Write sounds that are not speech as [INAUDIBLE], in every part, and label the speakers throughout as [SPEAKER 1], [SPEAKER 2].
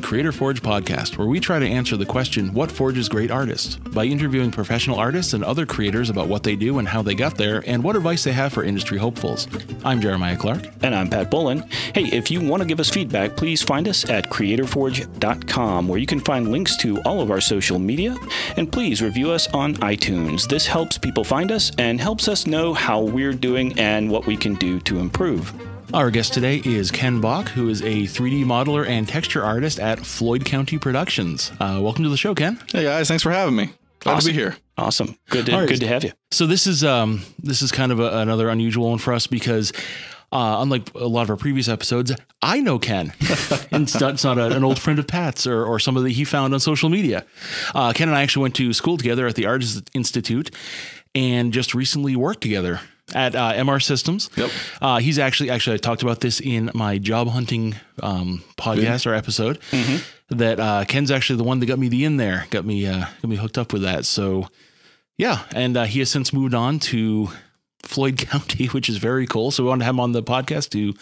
[SPEAKER 1] the Creator Forge podcast, where we try to answer the question, What forges great artists? by interviewing professional artists and other creators about what they do and how they got there, and what advice they have for industry hopefuls. I'm Jeremiah
[SPEAKER 2] Clark. And I'm Pat Bolin. Hey, if you want to give us feedback, please find us at creatorforge.com, where you can find links to all of our social media. And please review us on iTunes. This helps people find us and helps us know how we're doing and what we can do to improve.
[SPEAKER 1] Our guest today is Ken Bach, who is a 3D modeler and texture artist at Floyd County Productions. Uh, welcome to the show, Ken.
[SPEAKER 3] Hey guys, thanks for having me. Glad awesome. to be here.
[SPEAKER 1] Awesome.
[SPEAKER 2] Good to, right. good to have
[SPEAKER 1] you. So this is um, this is kind of a, another unusual one for us because uh, unlike a lot of our previous episodes, I know Ken. [LAUGHS] it's not, it's not a, an old friend of Pat's or, or somebody that he found on social media. Uh, Ken and I actually went to school together at the Arts Institute and just recently worked together at uh, MR Systems. Yep. Uh, he's actually actually I talked about this in my job hunting um, podcast or episode. Mm -hmm. That uh, Ken's actually the one that got me the in there, got me uh, got me hooked up with that. So yeah, and uh, he has since moved on to Floyd [LAUGHS] County, which is very cool. So we wanted to have him on the podcast to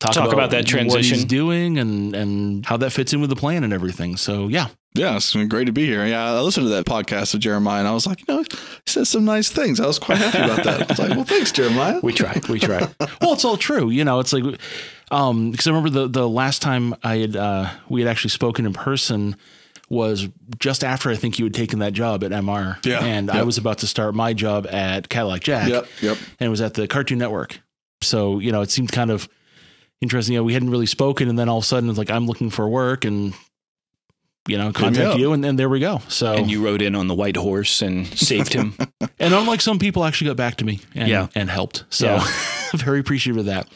[SPEAKER 1] talk, talk about, about, that transition, what he's doing, and and how that fits in with the plan and
[SPEAKER 3] everything. So yeah, yeah, it's been great to be here. Yeah, I listened to that podcast of Jeremiah, and I was like, you know, he said some nice things. I was quite happy about that. I was like, well, thanks, Jeremiah. [LAUGHS] We tried, we tried. well, it's all true.
[SPEAKER 1] You know, it's like, um, because I remember the the last time I had uh, we had actually spoken in person was just after I think you had taken that job at MR. Yeah. And yep. I was about to start my job at Cadillac Jack. Yep. Yep. And it was at the Cartoon Network. So, you know, it seemed kind of interesting. You know, we hadn't really spoken, and then all of a sudden it's like I'm looking for work, and
[SPEAKER 2] you know, contact you, and, then there we go. So and you rode in on the white horse and saved him.
[SPEAKER 1] [LAUGHS] and unlike some people, actually got back to me and yeah.
[SPEAKER 2] and helped. So yeah.
[SPEAKER 1] [LAUGHS] very appreciative of that.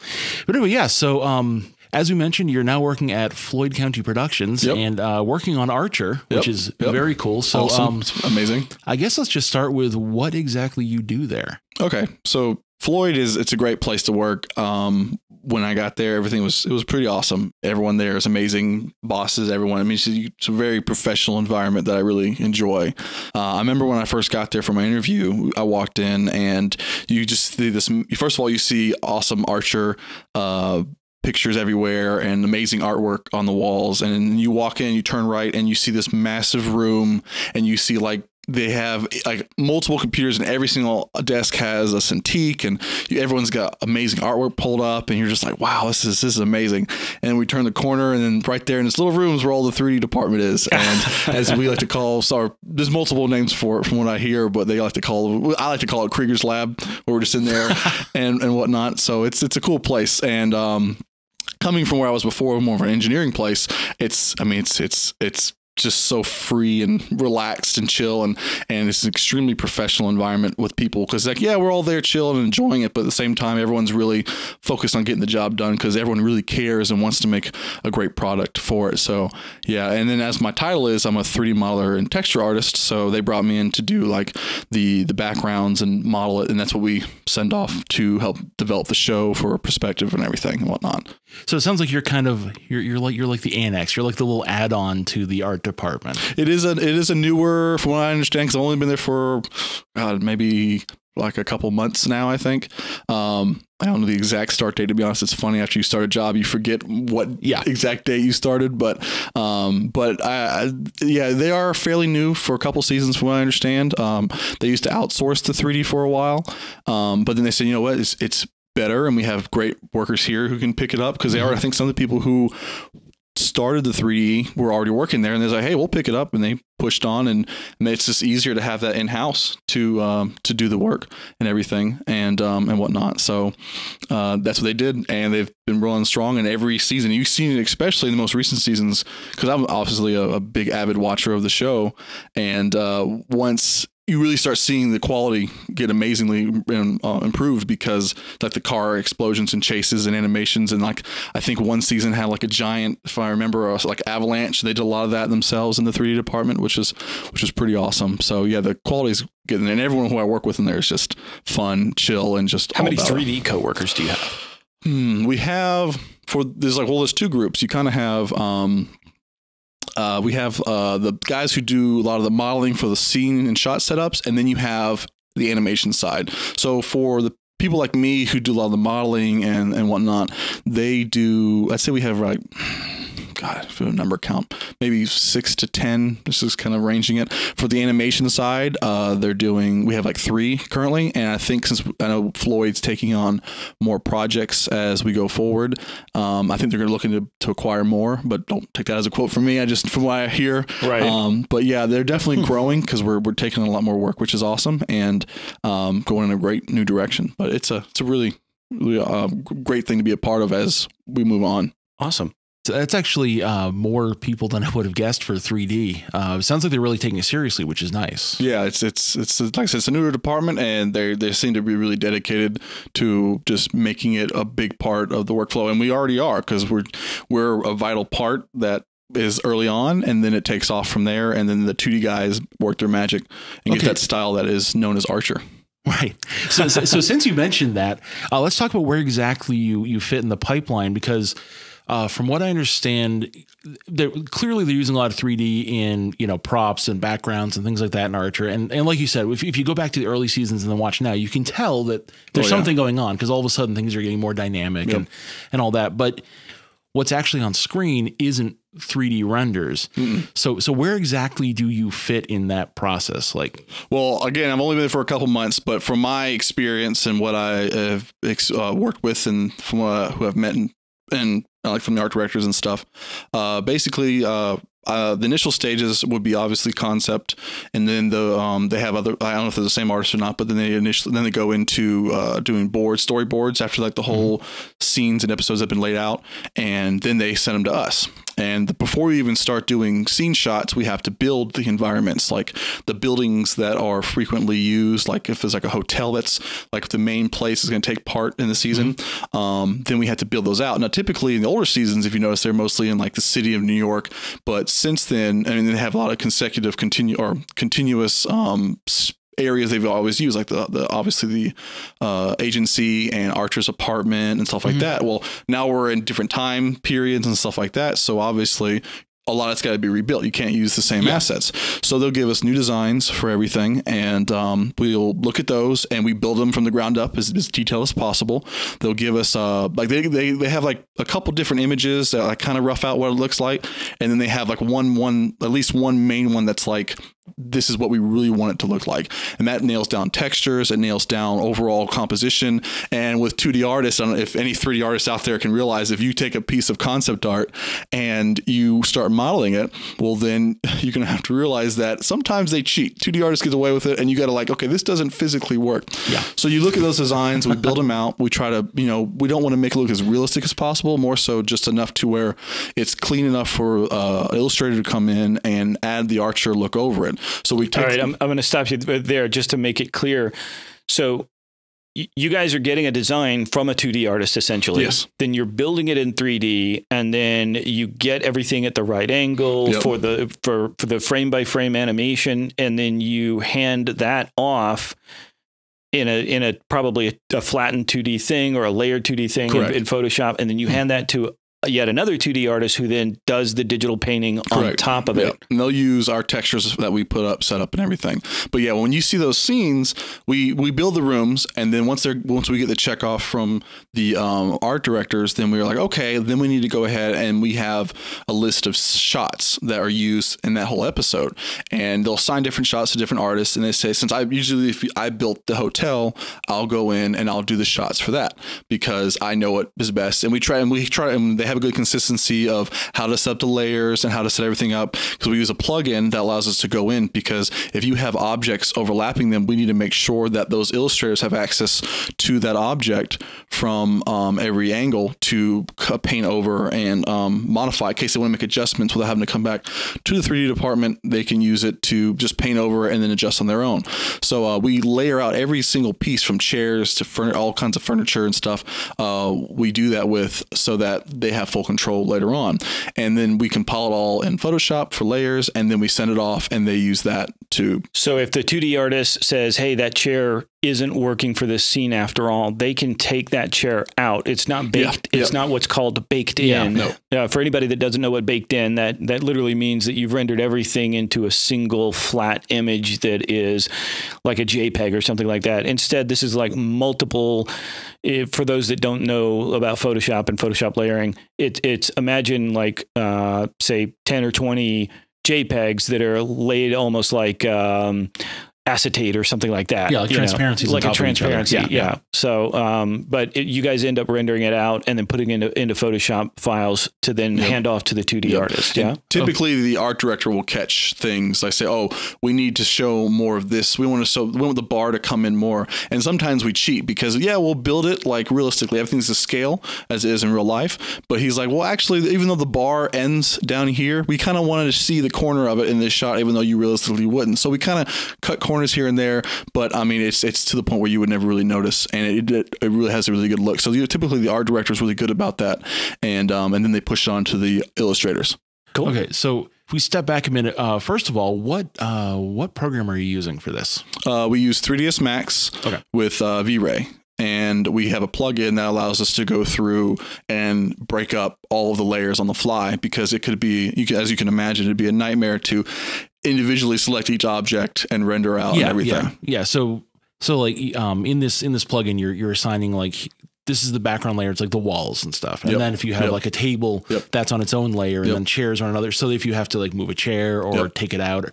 [SPEAKER 1] But anyway, yeah. So um, as we mentioned, you're now working at Floyd County Productions yep. and
[SPEAKER 3] uh, working on Archer, yep. which is yep. very cool. So awesome. um, amazing.
[SPEAKER 1] I guess let's just start with what exactly you do there.
[SPEAKER 3] Okay, so Floyd is it's a great place to work. Um, when I got there, everything was it was pretty awesome. Everyone there is amazing. Bosses, everyone. I mean, it's a, it's a very professional environment that I really enjoy. Uh, I remember when I first got there for my interview, I walked in and you just see this. First of all, you see awesome Archer. Uh, pictures everywhere and amazing artwork on the walls. And you walk in, you turn right, and you see this massive room, and you see like they have like multiple computers and every single desk has a Cintiq and everyone's got amazing artwork pulled up and you're just like, wow, this is, this is amazing. And we turn the corner and then right there in this little room is where all the 3d department is. And [LAUGHS] as we like to call, sorry, there's multiple names for it from what I hear, but they like to call, I like to call it Krieger's lab where we're just in there [LAUGHS] and, and whatnot. So it's, it's a cool place. And, um, coming from where I was before, more of an engineering place, it's I mean it's it's it's just so free and [LAUGHS] relaxed and chill and and it's an extremely professional environment with people because like yeah we're all there chilling and enjoying it but at the same time everyone's really focused on getting the job done because everyone really cares and wants to make a great product for it so yeah and then as my title is I'm a 3D modeler and texture artist so they brought me in to do like the the backgrounds and model it and that's what we send off to help develop the show for perspective and everything and whatnot so
[SPEAKER 1] it sounds like you're kind of you're, you're like you're like the annex you're like the little add-on to the art department.
[SPEAKER 3] It is a it is a newer, from what I understand, because I've only been there for God, maybe like a couple months now, I think. Um, I don't know the exact start date. To be honest, it's funny after you start a job, you forget what yeah. exact date you started. But, um, but I, I, yeah, they are fairly new for a couple seasons, from what I understand. Um, they used to outsource the 3D for a while, um, but then they said, you know what, it's, it's better and we have great workers here who can pick it up because they are mm-hmm. i think some of the people who started the 3D were already working there, and they're like, "Hey, we'll pick it up," and they pushed on, and it's just easier to have that in house to um, to do the work and everything and um, and whatnot. So uh, that's what they did, and they've been rolling strong. in every season, you've seen it, especially in the most recent seasons, because I'm obviously a, a, big avid watcher of the show. And uh, once you really start seeing the quality get amazingly um, uh, improved because like the car explosions and chases and animations and like I think one season had like a giant if I remember uh, like avalanche they did a lot of that themselves in the 3D department which is which is pretty awesome so yeah the quality's getting and everyone who I work with in there is just fun chill and just how many 3D coworkers do you have? Hmm, we have for there's like well there's two groups you kind of have um, uh, we have uh, the guys who do a lot of the modeling for the scene and shot setups, and then you have the animation side. So for the people like me who do a lot of the modeling and, and whatnot, they do, I'd say we have like God, for a number count, maybe six to ten. This is kind of ranging it for the animation side. Uh, they're doing we have like three currently, and I think since I know Floyd's taking on more projects as we go forward, um, I think they're going to look into to acquire more. But don't take that as a quote from me. I just from what I hear, right? Um, but yeah, they're definitely [LAUGHS] growing because we're we're taking on a lot more work, which is awesome, and um, going in a great new direction. But it's a it's a really, really uh, great thing to be a part of as we move on. Awesome. So that's actually uh, more people than I would have
[SPEAKER 1] guessed for 3D. Uh, sounds like they're really taking it seriously, which is nice.
[SPEAKER 3] Yeah, it's it's it's like I said, it's a newer department, and they they seem to be really dedicated to just making it a big part of the workflow. And we already are because we're we're a vital part that is early on and then it takes off from there and then the 2D guys work their magic and okay. get that style that is known as Archer. Right. So, so, so, since you mentioned that, uh, let's talk about where exactly you you
[SPEAKER 1] fit in the pipeline because uh, from what I understand, they're, clearly they're using a lot of 3D in you know props and backgrounds and things like that in Archer. And and like you said, if, if you go back to the early seasons and then watch now, you can tell that there's oh, yeah. something going on because all of a sudden things are getting more dynamic yep. and and all that. But what's actually on screen isn't 3D renders. Mm-mm.
[SPEAKER 3] So so where exactly do you fit in that process? Like, well, again, I've only been there for a couple months, but from my experience and what I have ex- uh, worked with and from uh, who I've met and and like from the art directors and stuff. Uh, basically, uh, uh, the initial stages would be obviously concept, and then the um, they have other. I don't know if they're the same artist or not, but then they initially then they go into uh, doing boards, storyboards after like the mm-hmm. whole mm-hmm. scenes and episodes have been laid out, and then they send them to us. And before we even start doing scene shots, we have to build the environments, like the buildings that are frequently used. Like if there's like a hotel that's like the main place is going to take part in the season, mm-hmm. um, then we have to build those out. Now, typically in the older seasons, if you notice, they're mostly in like the city of New York, but since then, I mean, they have a lot of consecutive continue or continuous um, areas they've always used, like the, the obviously the uh, agency and Archer's apartment and stuff like mm -hmm. that. Well, now we're in different time periods and stuff like that. So obviously, a lot of it's got to be rebuilt. You can't use the same yeah. assets. So they'll give us new designs for everything, and um, we'll look at those and we build them from the ground up as, as detailed as possible. They'll give us uh, like they, they they have like a couple different images that like, kind of rough out what it looks like, and then they have like one one at least one main one that's like this is what we really want it to look like. And that nails down textures, it nails down overall composition. And with 2D artists, I don't know if any 3D artists out there can realize if you take a piece of concept art and you start modeling it, well, then [LAUGHS] you're going to have to realize that sometimes they cheat. 2D artists get away with it, and you got to like, okay, this doesn't physically work. Yeah. So you look at those designs, we build them out, we try to, you know, we don't want to make it look as realistic as possible, more so just enough to where it's clean enough for uh, Illustrator to come in and add the Archer look over it. So we take. All right, I'm,
[SPEAKER 2] I'm going to stop you there just to make it clear. So you guys are getting a design from a 2D artist essentially. Yes. Then you're building it in 3D and then you get everything at the right angle yep. for the for for the frame by frame animation and then you hand that off in a in a probably a, a flattened 2D thing or a layered 2D thing in, in, Photoshop and then you hmm. hand that to yet another 2D artist who then does the digital painting Correct. on top
[SPEAKER 3] of yeah. it. And they'll use our textures that we put up, set up, and everything. But yeah, when you see those scenes, we we build the rooms, and then once they're once we get the check off from the um, art directors, then we're like, okay, then we need to go ahead and we have a list of shots that are used in that whole episode, and they'll sign different shots to different artists, and they say, since I usually if I built the hotel, I'll go in and I'll do the shots for that because I know what is best, and we try and we try and they have have a good consistency of how to set up the layers and how to set everything up because we use a plugin that allows us to go in because if you have objects overlapping them, we need to make sure that those illustrators have access to that object from um, every angle to paint over and um, modify in case they want to make adjustments without having to come back to the 3D department. They can use it to just paint over and then adjust on their own. So uh, we layer out every single piece from chairs to all kinds of furniture and stuff. Uh, we do that with so that they have have full control later on. And then we compile it all in Photoshop for layers, and then we send it off, and they use that so if the 2D artist says, hey, that
[SPEAKER 2] chair isn't working for this scene after all, they can take that chair out. It's not baked. Yeah, it's yeah. not what's called baked yeah, in. No. Uh, for anybody that doesn't know what baked in, that that literally means that you've rendered everything into a single flat image that is like a JPEG or something like that. Instead, this is like multiple. If, for those that don't know about Photoshop and Photoshop layering, it, it's imagine like uh, say ten or twenty JPEGs that are laid almost like um, acetate or something like that. Yeah, like transparency, like a transparency. Yeah, yeah, So, um, but it, you guys end up rendering it out and then putting it into, into Photoshop files to then yep. hand off to the 2D yep. artist. Yeah. And typically,
[SPEAKER 3] okay. the art director will catch things. I like say, oh, we need to show more of this. We want to show. We want the bar to come in more. And sometimes we cheat because yeah, we'll build it like realistically. Everything's a scale as it is in real life. But he's like, well, actually, even though the bar ends down here, we kind of wanted to see the corner of it in this shot, even though you realistically wouldn't. So we kind of cut corners corners here and there, but I mean, it's it's to the point where you would never really notice, and it it, really has a really good look. So you know, typically the art director is really good about that, and um, and then they push it on to the illustrators. Cool. Okay, so if we step
[SPEAKER 1] back a minute, uh, first of all, what uh, what program are you using for this?
[SPEAKER 3] Uh, we use 3ds Max okay. with uh, V-Ray, and we have a plugin that allows us to go through and break up all of the layers on the fly because it could be you could, as you can imagine it'd be a nightmare to individually select each object and render out yeah, everything yeah,
[SPEAKER 1] yeah so so like um in this in this plugin you're you're assigning like this is the background layer. It's like the walls
[SPEAKER 3] and stuff. And yep. then if you have yep. like
[SPEAKER 1] a table, yep. that's on its own layer, and then chairs on another. So if you have to like move a
[SPEAKER 3] chair or take it out,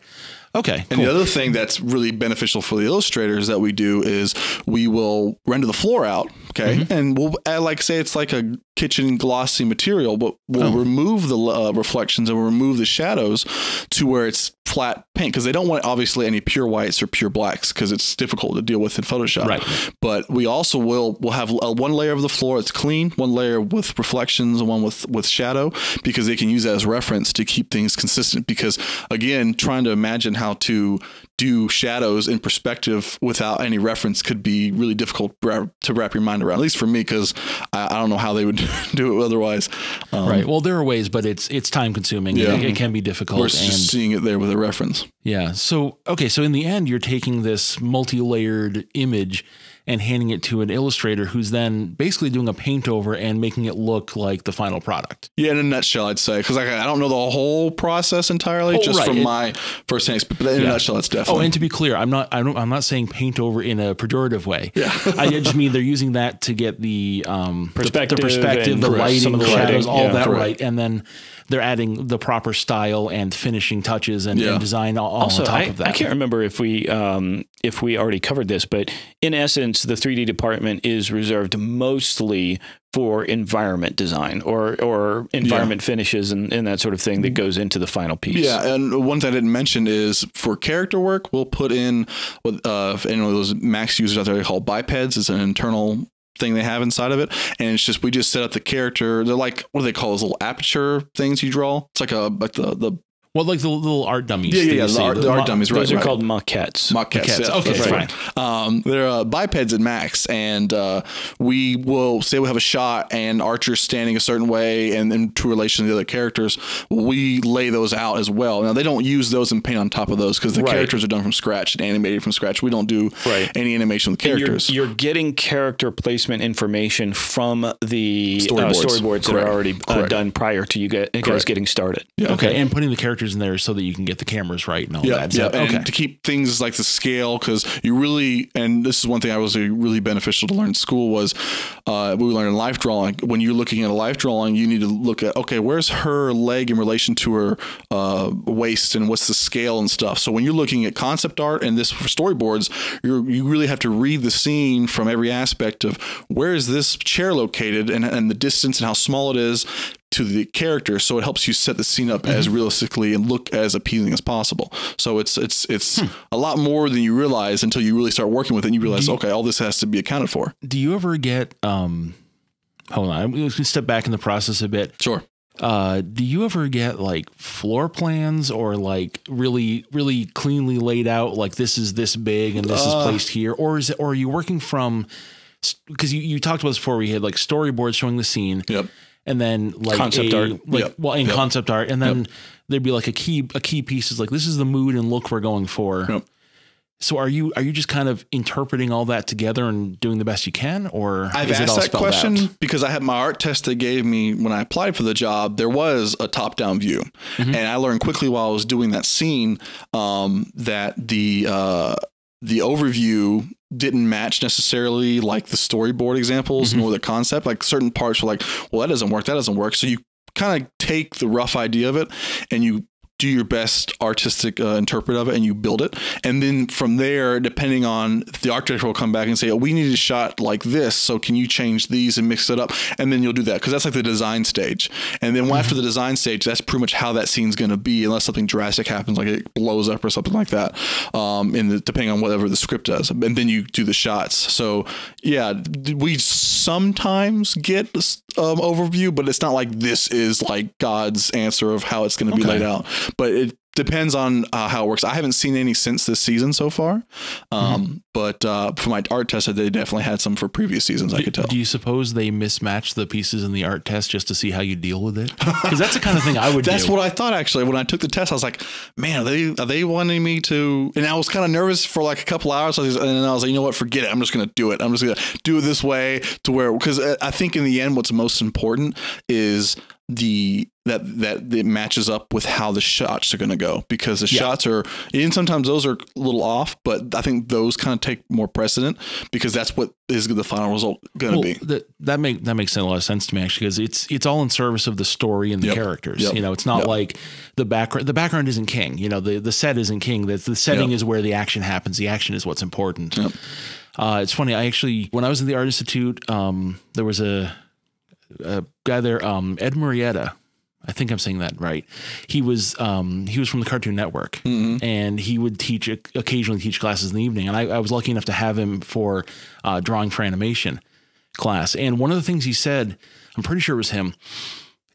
[SPEAKER 3] Okay. And cool. the other thing that's really beneficial for the illustrators that we do is we will render the floor out. Okay. Mm-hmm. And we'll add, uh, like, say it's like a kitchen glossy material, but we'll oh. remove the uh, reflections and we'll remove the shadows to where it's flat paint because they don't want obviously any pure whites or pure blacks because it's difficult to deal with in Photoshop. Right. But we also will will have a, uh, one layer of the floor that's clean, one layer with reflections, and one with with shadow because they can use that as reference to keep things consistent. Because again, trying to imagine how how to do shadows in perspective without any reference could be really difficult to wrap your mind around. At least for me, because I, I, don't know how they would [LAUGHS] do it otherwise. Um, right. Well, there are ways, but it's it's time consuming. Yeah. It, it can be difficult. Or just seeing it there with a reference. Yeah.
[SPEAKER 1] So okay. So in the end, you're taking this multi layered image and handing it to an illustrator who's then basically doing a paint over and making it look like the final product.
[SPEAKER 3] Yeah, in a nutshell, I'd say because like, I don't know the whole process entirely, oh, just right. from it, my first hand experience. But in yeah. a nutshell, it's definitely. Oh, and
[SPEAKER 1] to be clear, I'm not I don't, I'm not saying paint over in a pejorative way. Yeah, [LAUGHS] I just mean they're using that to get the um, perspective, the, the perspective, the lighting, the shadows, all yeah, that correct. right, and then they're adding the proper style and finishing touches and, yeah. and design all, also, on top I, of that. I can't
[SPEAKER 2] remember if we um, if we already covered this, but in essence, the 3D department is reserved mostly for environment design or or environment yeah. finishes and, and that sort of thing that mm-hmm. goes into the final piece. Yeah,
[SPEAKER 3] and one thing I didn't mention is for character work, we'll put in what uh, if any of those Max users out there call bipeds. It's an internal thing they have inside of it. And it's just we just set up the character. They're like what do they call those little aperture things you draw? It's like a like the the well, like the little art dummies. Yeah, yeah, yeah the, art, the, the art dummies. Right, those are right. called maquettes. Maquettes. maquettes. Yeah, okay, right. Um, they're uh, bipeds at max, and uh, we will say we have a shot, and Archer's standing a certain way, and in relation to the other characters, we lay those out as well. Now they don't use those and paint on top of those because the right. characters are done from scratch and animated from scratch. We don't do any animation with characters. You're, you're, getting character placement information from the uh, storyboards, uh,
[SPEAKER 1] storyboards that are already uh,
[SPEAKER 3] done prior to you guys Correct. getting started. Yeah. Okay. okay,
[SPEAKER 1] and putting the characters characters in there so that you can get the cameras right and all that. Yeah, okay. to
[SPEAKER 3] keep things like the scale because you really and this is one thing I was uh, really beneficial to learn in school was uh, we learned life drawing. When you're looking at a life drawing, you need to look at okay, where's her leg in relation to her uh, waist and what's the scale and stuff. So when you're looking at concept art and this for storyboards, you you really have to read the scene from every aspect of where is this chair located and, and the distance and how small it is to the character so it helps you set the scene up mm-hmm. as realistically and look as appealing as possible so it's it's it's hmm. a lot more than you realize until you really start working with it and you realize you, okay all this has to be accounted for
[SPEAKER 1] do you ever get um hold on we can step back in the process a bit sure uh, do you ever get like floor plans or like really really cleanly laid out like this is this big and this uh, is placed here or is it or are you working from because you, you talked about this before we had like storyboards showing the scene yep and then like concept a, art, like yep. well, in yep. concept art, and then yep. there'd be like a key a key piece is like this is the mood and look we're going for. So are you are you just kind of interpreting all that together and doing the best you can, or I've asked that question
[SPEAKER 3] out? because I had my art test they gave me when I applied for the job. There was a top down view, mm -hmm. and I learned quickly while I was doing that scene um, that the uh, the overview didn't match necessarily like the storyboard examples mm-hmm. nor the concept. Like certain parts were like, well, that doesn't work, that doesn't work. So you kind of take the rough idea of it and you do your best artistic uh, interpret of it and you build it. And then from there, depending on the architect will come back and say, oh, we need a shot like this. So can you change these and mix it up? And then you'll do that because that's like the design stage. And then mm -hmm. after mm-hmm. the design stage, that's pretty much how that scene's going to be unless something drastic happens, like it blows up or something like that. Um, and the, depending on whatever the script does. And then you do the shots. So yeah, we sometimes get um, overview, but it's not like this is like God's answer of how it's going to okay. be laid out but it depends on uh, how it works. I haven't seen any since this season so far, mm-hmm. um, mm-hmm. but uh, for my art test, they definitely had some for previous seasons. Do, I could tell. Do you suppose they mismatch the pieces in the
[SPEAKER 1] art test just to see how you deal with it? Because that's the kind of thing I would. [LAUGHS] that's do.
[SPEAKER 3] what I thought actually when I took the test. I was like, man, are they are they wanting me to? And I was kind of nervous for like a couple hours, and then I was like, you know what, forget it. I'm just going to do it. I'm just going to do it this way to where because uh, I think in the end, what's most important is the that that it matches up with how the shots are going to go because the yeah. shots are and sometimes those are a little off, but I think those kind of take more precedent because that's what is the final result going to well, be. That that make that makes a lot of sense to me actually
[SPEAKER 1] because it's it's all in service of the story and the yep. characters. Yep. You know, it's not yep. like the background the background isn't king. You know, the the set isn't king. The the setting is where the action happens. The action is what's important. Uh, it's funny. I actually when I was in the Art Institute, um, there was a a guy there, um, Ed Marietta I think I'm saying that right. He was um, he was from the Cartoon Network, mm-hmm. and he would teach occasionally teach classes in the evening. And I, I was lucky enough to have him for uh, drawing for animation class. And one of the things he said, I'm pretty sure it was him,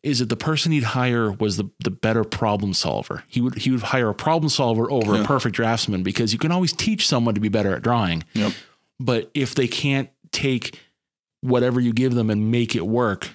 [SPEAKER 1] is that the person he'd hire was the the better problem solver. He would he would hire a problem solver over yeah. a perfect draftsman because you can always teach someone to be better at drawing. Yep. But if they can't take whatever you give them and make it work,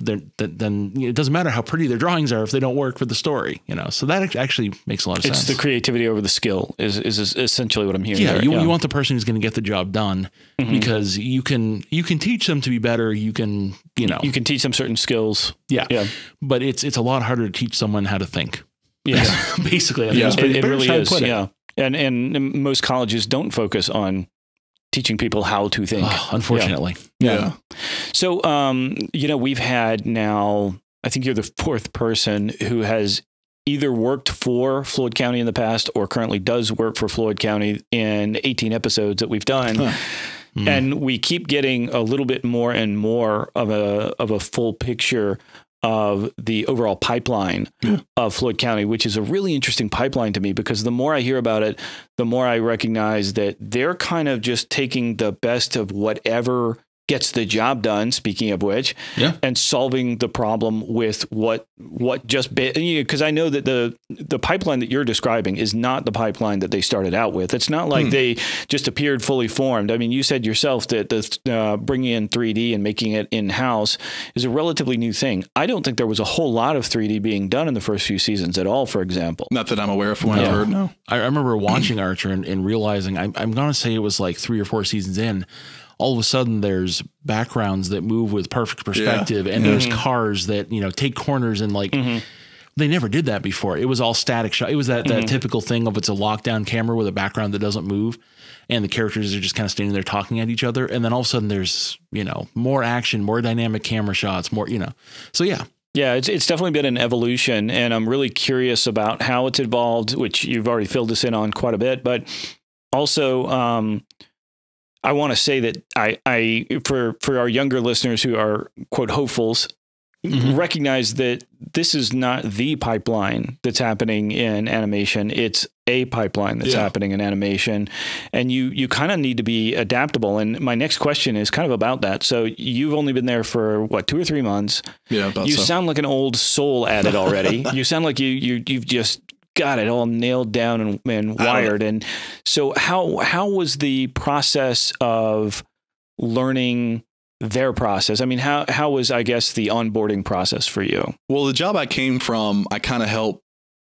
[SPEAKER 1] then, then it doesn't matter how pretty their drawings are if they don't work for the story, you know. So that actually makes a lot of it's sense. It's the
[SPEAKER 2] creativity over the skill is is essentially what I'm hearing. Yeah, you, yeah. you
[SPEAKER 1] want the person who's going to get the job done mm-hmm. because you can you can teach them to be better. You can you know you can teach them certain
[SPEAKER 2] skills. Yeah, yeah. But
[SPEAKER 1] it's it's a lot harder to teach someone how to think. Yeah, [LAUGHS] basically. I mean, yeah, it, it, it really is. Yeah,
[SPEAKER 2] and and most colleges don't focus on teaching people how to think. Oh, unfortunately. Yeah. yeah. So, um, you know, we've had now, I think you're the fourth person who has either worked for Floyd County in the past or currently does work for Floyd County in 18 episodes that we've done. Huh. Mm. And we keep getting a little bit more and more of a of a full picture of the overall pipeline yeah. of Floyd County, which is a really interesting pipeline to me because the more I hear about it, the more I recognize that they're kind of just taking the best of whatever gets the job done. Speaking of which, yeah. and solving the problem with what what just because I know that the the pipeline that you're describing is not the pipeline that they started out with. It's not like hmm. they just appeared fully formed. I mean, you said yourself that the uh, bringing in 3D and making it in house is a relatively new thing. I don't think there was a whole lot of 3D being done in the first few seasons at all. For example, not that I'm aware of. yeah. I've heard, no. I remember watching Archer and, and realizing I'm, I'm going to say it was like three or four
[SPEAKER 1] seasons in all of a sudden there's backgrounds that move with perfect perspective yeah. and mm -hmm. there's mm-hmm. cars that, you know, take corners and like mm -hmm. they never did that before. It was all static shot. It was that that mm-hmm. typical thing of it's a lockdown camera with a background that doesn't move and the characters are just kind of standing there talking at each other and then all of a sudden there's, you know, more action, more dynamic camera shots, more, you know.
[SPEAKER 2] So yeah, yeah, it's, it's definitely been an evolution, and I'm really curious about how it's evolved, which you've already filled us in on quite a bit, but also um, I want to say that I, I for for our younger listeners who are quote hopefuls, mm-hmm. recognize that this is not the pipeline that's happening in animation. It's a pipeline that's yeah. happening in animation, and you you kind of need to be adaptable. And my next question is kind of about that. So you've only been there for what two or three months.
[SPEAKER 3] Yeah, you so. sound
[SPEAKER 2] like an old soul at it already. [LAUGHS] you sound like you you you've just got it all nailed down and, and wired. And so, how how was the process of learning their process? I mean, how how was I guess the onboarding process for you?
[SPEAKER 3] Well, the job I came from, I kind of helped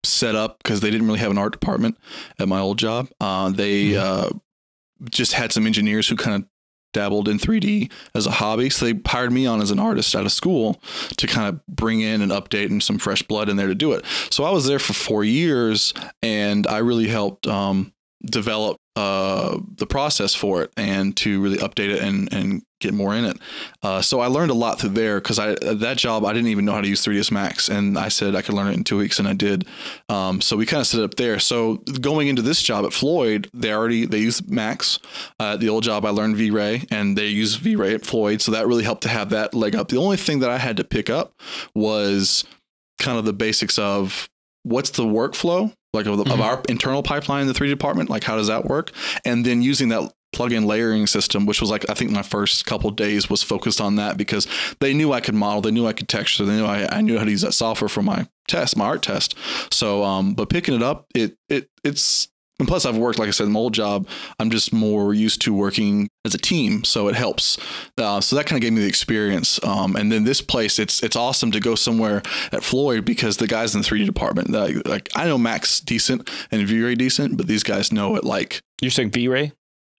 [SPEAKER 3] set up because they didn't really have an art department at my old job. Uh, they mm-hmm. uh, just had some engineers who kind of dabbled in 3D as a hobby. So they hired me on as an artist out of school to kind of bring in and update and some fresh blood in there to do it. So I was there for four years and I really helped um, develop uh, the process for it and to really update it and, and get more in it. Uh, so I learned a lot through there because I that job I didn't even know how to use 3ds Max, and I said I could learn it in two weeks, and I did. Um, so we kind of set it up there. So going into this job at Floyd, they already they use Max. Uh, the old job I learned V-Ray, and they use V-Ray at Floyd, so that really helped to have that leg up. The only thing that I had to pick up was kind of the basics of what's the workflow like of, the, mm -hmm. of, mm-hmm. our internal pipeline in the three department like how does that work and then using that plugin layering system, which was like I think my first couple days was focused on that because they knew I could model, they knew I could texture, they knew I, I knew how to use that software for my test, my art test. So, um, but picking it up, it it it's and plus I've worked like I said in my old job, I'm just more used to working as a team, so it helps. Uh, so that kind of gave me the experience. Um, and then this place, it's it's awesome to go somewhere at Floyd because the guys in the 3D department, like, like I know Max decent and V-Ray decent, but these guys know it like. You're saying V-Ray?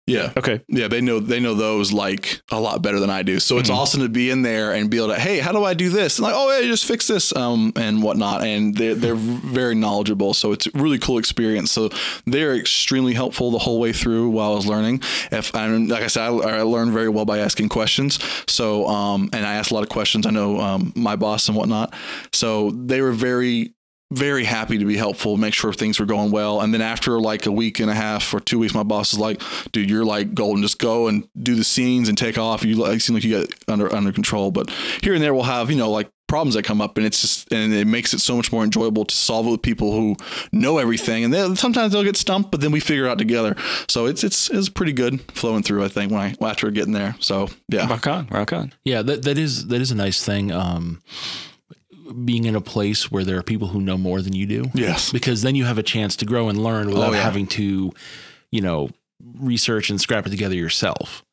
[SPEAKER 3] Yeah. Okay. Yeah, they know they know those like a lot better than I do. So it's mm -hmm. awesome to be in there and be able to, hey, how do I do this? And like, oh yeah, just fix this, um, and whatnot. And they're they're very knowledgeable. So it's really cool experience. So they're extremely helpful the whole way through while I was learning. If I'm like I said, I, I learned very well by asking questions. So um, and I asked a lot of questions. I know um, my boss and whatnot. So they were very very happy to be helpful, make sure things were going well. And then after like a week and a half or two weeks, my boss is like, dude, you're like golden. Just go and do the scenes and take off. You like, seem like you got under, under control. But here and there we'll have, you know, like problems that come up and it's just, and it makes it so much more enjoyable to solve it with people who know everything. And sometimes they'll get stumped, but then we figure it out together. So it's, it's, it's pretty good flowing through, I think, when I, after getting there. So yeah. Rock on, rock on.
[SPEAKER 1] Yeah. That, that is, that is a nice thing. Um, being in a place where there are people who know more than you do. Yes. Because then you have a chance to grow and learn without oh, yeah. having to, you know, research and scrap it together yourself.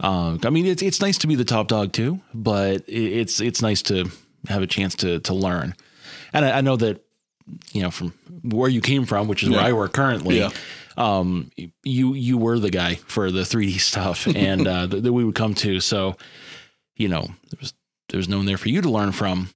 [SPEAKER 1] Um, I mean, it's it's nice to be the top dog too, but it's it's nice to have a chance to to learn. And I, I know that you know from where you came from, which is yeah. where I work currently. Yeah. Um, you you were the guy for the 3D [LAUGHS] stuff, and uh, that we would come to. So, you know, there was there was no one there for you to learn
[SPEAKER 3] from.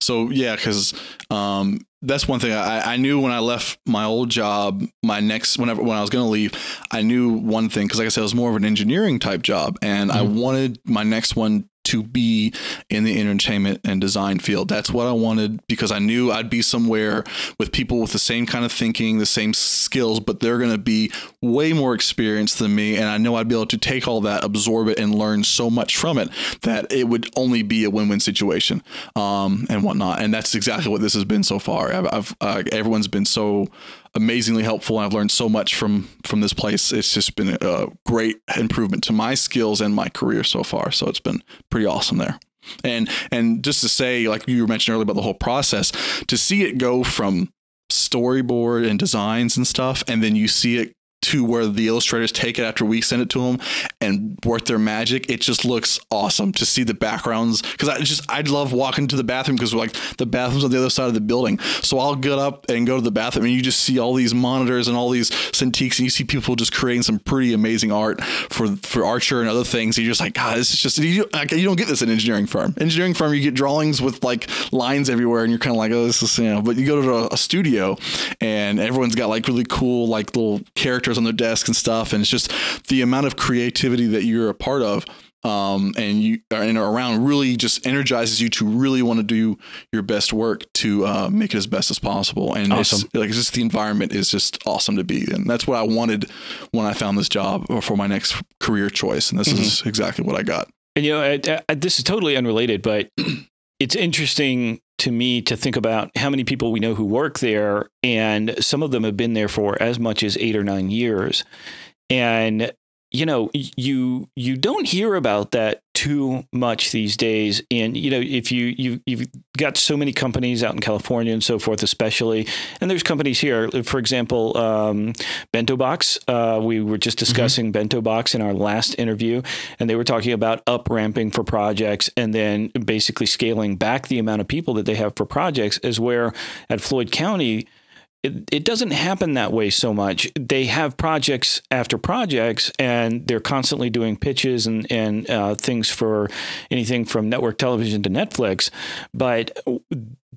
[SPEAKER 3] So yeah, because um, that's one thing I, I knew when I left my old job, my next whenever when I was going to leave, I knew one thing because like I said, it was more of an engineering type job, and mm-hmm. I wanted my next one to be in the entertainment and design field. That's what I wanted because I knew I'd be somewhere with people with the same kind of thinking, the same skills, but they're going to be way more experienced than me. And I know I'd be able to take all that, absorb it, and learn so much from it that it would only be a win win situation um, and whatnot. And that's exactly what this has been so far. I've, I've uh, everyone's been so amazingly helpful. I've learned so much from from this place. It's just been a great improvement to my skills and my career so far. So it's been pretty awesome there. And and just to say, like you mentioned earlier about the whole process, to see it go from storyboard and designs and stuff, and then you see it to where the illustrators take it after we send it to them and work their magic. It just looks awesome to see the backgrounds because I just I'd love walking to the bathroom because like the bathrooms on the other side of the building. So I'll get up and go to the bathroom and you just see all these monitors and all these centiques, and you see people just creating some pretty amazing art for for Archer and other things. And you're just like God, this is just you, like, you don't get this in engineering firm. Engineering firm you get drawings with like lines everywhere and you're kind of like oh this is you know. But you go to a, a studio and everyone's got like really cool like little character on their desk and stuff. And it's just the amount of creativity that you're a part of um, and you and around really just energizes you to really want to do your best work to uh, make it as best as possible. And awesome. it's, like it's just the environment is just awesome to be in. That's what I wanted when I found this job or uh, for my next career choice, and this mm -hmm. is exactly what I got.
[SPEAKER 2] And you know, I, I, this is totally unrelated, but [CLEARS THROAT] it's interesting to me to think about how many people we know who work there, and some of them have been there for as much as eight or nine years. And you know, you you don't hear about that too much these days. And you know, if you you you've got so many companies out in California and so forth, especially, and there's companies here. For example, um, Bento Box. Uh, we were just mm-hmm. discussing mm -hmm. Bento Box in our last interview, and they were talking about up ramping for projects and then basically scaling back the amount of people that they have for projects. Is where at Floyd County it, it doesn't happen that way so much. They have projects after projects, and they're constantly doing pitches and and uh, things for anything from network television to Netflix. But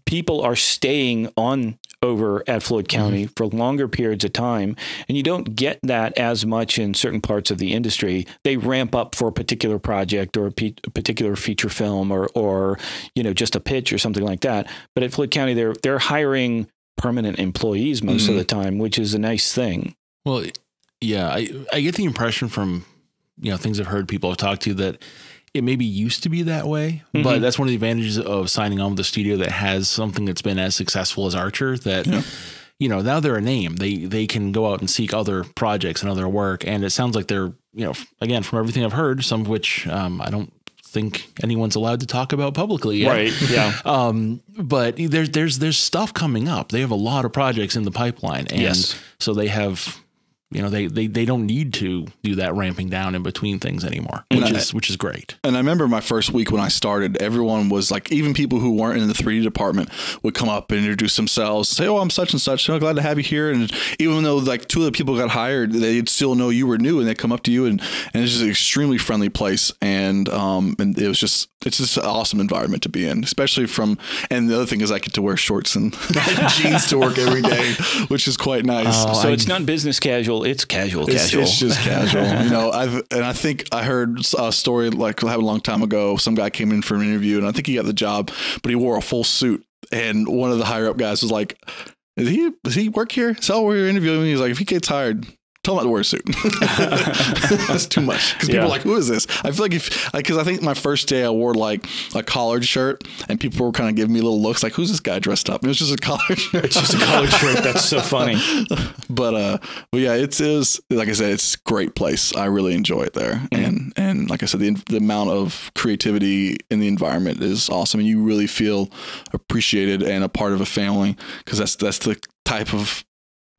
[SPEAKER 2] people are staying on over at Floyd mm-hmm. County mm -hmm. for longer periods of time, and you don't get that as much in certain parts of the industry. They ramp up for a particular project or a, a particular feature film or or you know just a pitch or something like that. But at Floyd County, they're they're hiring permanent employees most mm -hmm. of the mm-hmm. time, which is a nice thing.
[SPEAKER 1] Well, yeah, I, I get the
[SPEAKER 2] impression from, you know, things
[SPEAKER 1] I've heard people have talked to that it maybe used to be that way, mm -hmm. but mm-hmm. that's one of the advantages of signing on with a studio that has something that's been as successful as Archer that. Yeah you know now they're a name they they can go out and seek other projects and other work and it sounds like they're you know again from everything i've heard some of which um, i don't think anyone's allowed to talk about publicly yet. Right. Yeah. [LAUGHS] um, but there's there's there's stuff coming up. They have a lot of projects in the pipeline, and yes. so they have you know they they, they don't need to do that ramping down in between things anymore which and is I, which is great
[SPEAKER 3] and i remember my first week when i started everyone was like even people who weren't in the 3d department would come up and introduce themselves say oh i'm such and such so glad to have you here and even though like two of the people got hired they'd still know you were new and they come up to you and and it's just an extremely friendly place and um and it was just it's just an awesome environment to be in especially from and the other thing is i get to wear shorts and [LAUGHS] jeans to work every day which is quite nice oh, so I'm, it's not business casual it's casual, it's, casual. It's, just casual. [LAUGHS] you know, I've and I think I heard a story like a long time ago. Some guy came in for an interview, and I think he got the job, but he wore a full suit. And one of the higher up guys was like, "Is he? Does he work here? So where you're interviewing." He's like, "If he gets hired, tell him not to wear a suit. [LAUGHS] That's too much because yeah. people are like, "Who is this?" I feel like if because like, I think my first day I wore like a collared shirt and people were kind of giving me little looks like, "Who's this guy dressed up?" And it was just a collared [LAUGHS] shirt. It's just a collared shirt. That's so funny. [LAUGHS] But uh, but yeah, it's is like I said, it's great place. I really enjoy it there, mm-hmm. and and like I said, the the amount of creativity in the environment is awesome, and you really feel appreciated and a part of a family because that's that's the type of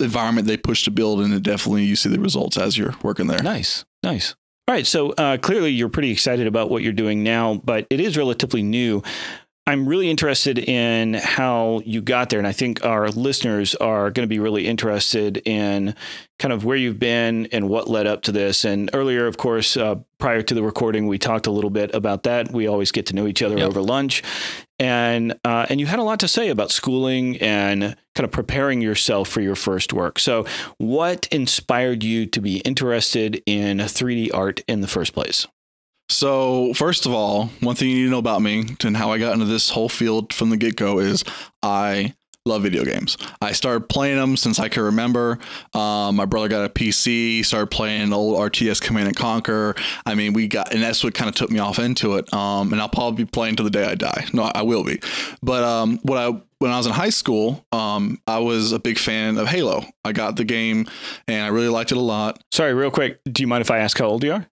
[SPEAKER 3] environment they push to build, and it definitely you see the results as you're working there. Nice, nice. All right, so
[SPEAKER 2] uh, clearly you're pretty excited about what you're doing now, but it is relatively new. I'm really interested in how you got there, and I think our listeners are going to be really interested in kind of where you've been and what led up to this. And earlier, of course, uh, prior to the recording, we talked a little bit about that. We always get to know each other yep. over lunch, and uh, and you had a lot to say about schooling and kind of preparing yourself for your first work.
[SPEAKER 3] So, what inspired you to be interested in 3D art in the first place? So, first of all, one thing you need to know about me and how I got into this whole field from the get go is I love video games. I started playing them since I can remember. Um, my brother got a PC, started playing old RTS Command and Conquer. I mean, we got, and that's what kind of took me off into it. Um, and I'll probably be playing to the day I die. No, I will be. But um, what I when I was in high school, um, I was a big fan of Halo. I got the game and I really liked it a lot. Sorry, real quick, do you mind if I ask how old you are?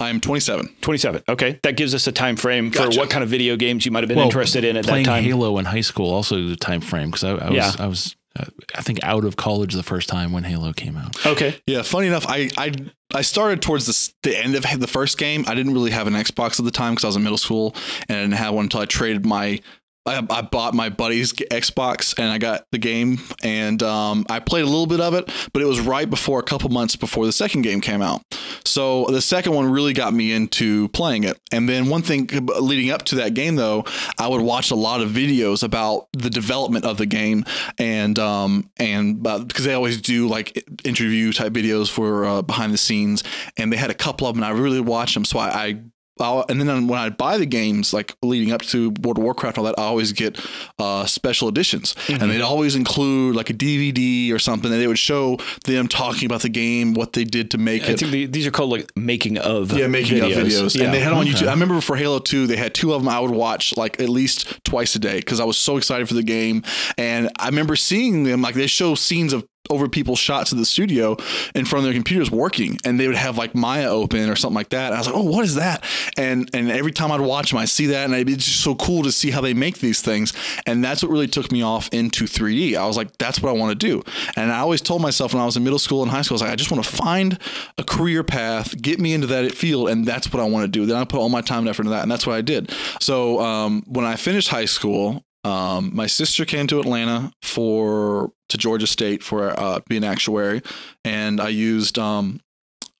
[SPEAKER 3] I'm
[SPEAKER 2] 27. 27. Okay, that gives us a time frame gotcha. for what kind of video games you might have been well, interested in at that time.
[SPEAKER 1] Halo in high school also is a time frame because I, I, was yeah. I was uh, I think out of college the first time
[SPEAKER 3] when Halo came out. Okay. Yeah. Funny enough, I I I started towards the, the end of the first game. I didn't really have an Xbox at the time because I was in middle school and I didn't have one until I traded my I, I, bought my buddy's Xbox and I got the game and um, I played a little bit of it, but it was right before a couple months before the second game came out. So the second one really got me into playing it. And then one thing leading up to that game, though, I would watch a lot of videos about the development of the game and um, and uh, because they always do like interview type videos for uh, behind the scenes, and they had a couple of them. I really watched them, so I, I I'll, and then when I buy the games, like leading up to World of Warcraft, all that, I always get uh, special editions, mm-hmm. and they'd always include like a DVD or something, and they would show them talking about the game, what they did to make I it. these are called like making of yeah, making videos. of videos, yeah. and they had on okay. YouTube. I remember for Halo Two, they had two of them. I would watch like at least twice a day because I was so excited for the game, and I remember seeing them like they show scenes of over people's shots to the studio in front of their computers working and they would have like Maya open or something like that. And I was like, Oh, what is that? And, and every time I'd watch them, I see that. And it's just so cool to see how they make these things. And that's what really took me off into 3d. I was like, that's what I want to do. And I always told myself when I was in middle school and high school, I was like, I just want to find a career path, get me into that field. And that's what I want to do. Then I put all my time and effort into that. And that's what I did. So, um, when I finished high school, um, my sister came to Atlanta for to Georgia State for uh, being actuary, and I used um,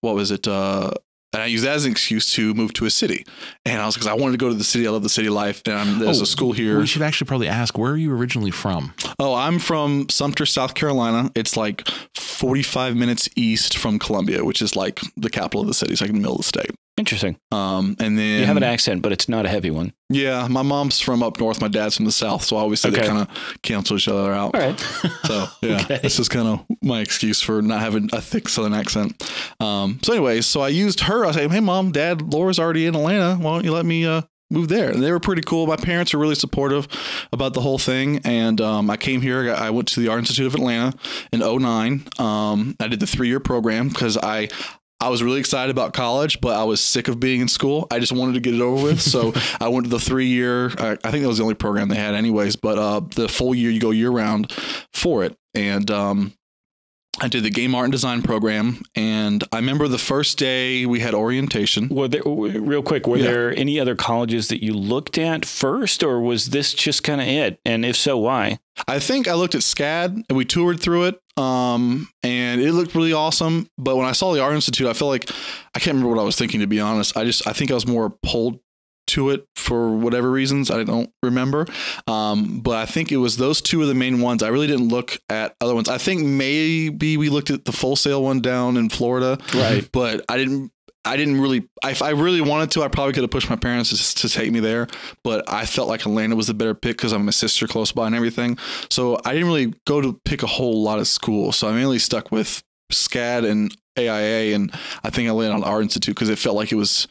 [SPEAKER 3] what was it? Uh, and I used that as an excuse to move to a city. And I was because I wanted to go to the city. I love the city life. And there's oh, a school here. We should
[SPEAKER 1] actually probably ask where are you originally from?
[SPEAKER 3] Oh, I'm from Sumter, South Carolina. It's like 45 minutes east from Columbia, which is like the capital of the city. It's like in the middle of the state. Interesting. Um, and then you have an accent, but it's not a heavy one. Yeah, my mom's from up north, my dad's from the south, so I always say okay. they kind of cancel each other out. All right. [LAUGHS] so yeah, [LAUGHS] okay. this is kind of my excuse for not having a thick southern accent. Um, so anyways, so I used her. I say, hey, mom, dad, Laura's already in Atlanta. Why don't you let me uh, move there. And they were pretty cool. My parents were really supportive about the whole thing. And um, I came here. I went to the Art Institute of Atlanta in 09. Um, I did the three year program because I I was really excited about college, but I was sick of being in school. I just wanted to get it over with. So [LAUGHS] I went to the three year, I, I think that was the only program they had, anyways, but uh, the full year, you go year round for it. And um, I did the game art and design program, and I remember the first day we had orientation. Were there, real quick, were yeah. there any other colleges that you looked at first, or was this just kind of it? And if so, why? I think I looked at SCAD, and we toured through it, um, and it looked really awesome. But when I saw the Art Institute, I felt like I can't remember what I was thinking to be honest. I just I think I was more pulled to it for whatever reasons I don't remember. Um, but I think it was those two were the main ones. I really didn't look at other ones. I think maybe we looked at the full sale one down in Florida, right? But I didn't I didn't really, if I really wanted to, I probably could have pushed my parents to, to take me there, but I felt like Atlanta was the better pick because I'm a sister close by and everything. So I didn't really go to pick a whole lot of school. So I mainly stuck with SCAD and AIA, and I think I landed on Art Institute because it felt like it was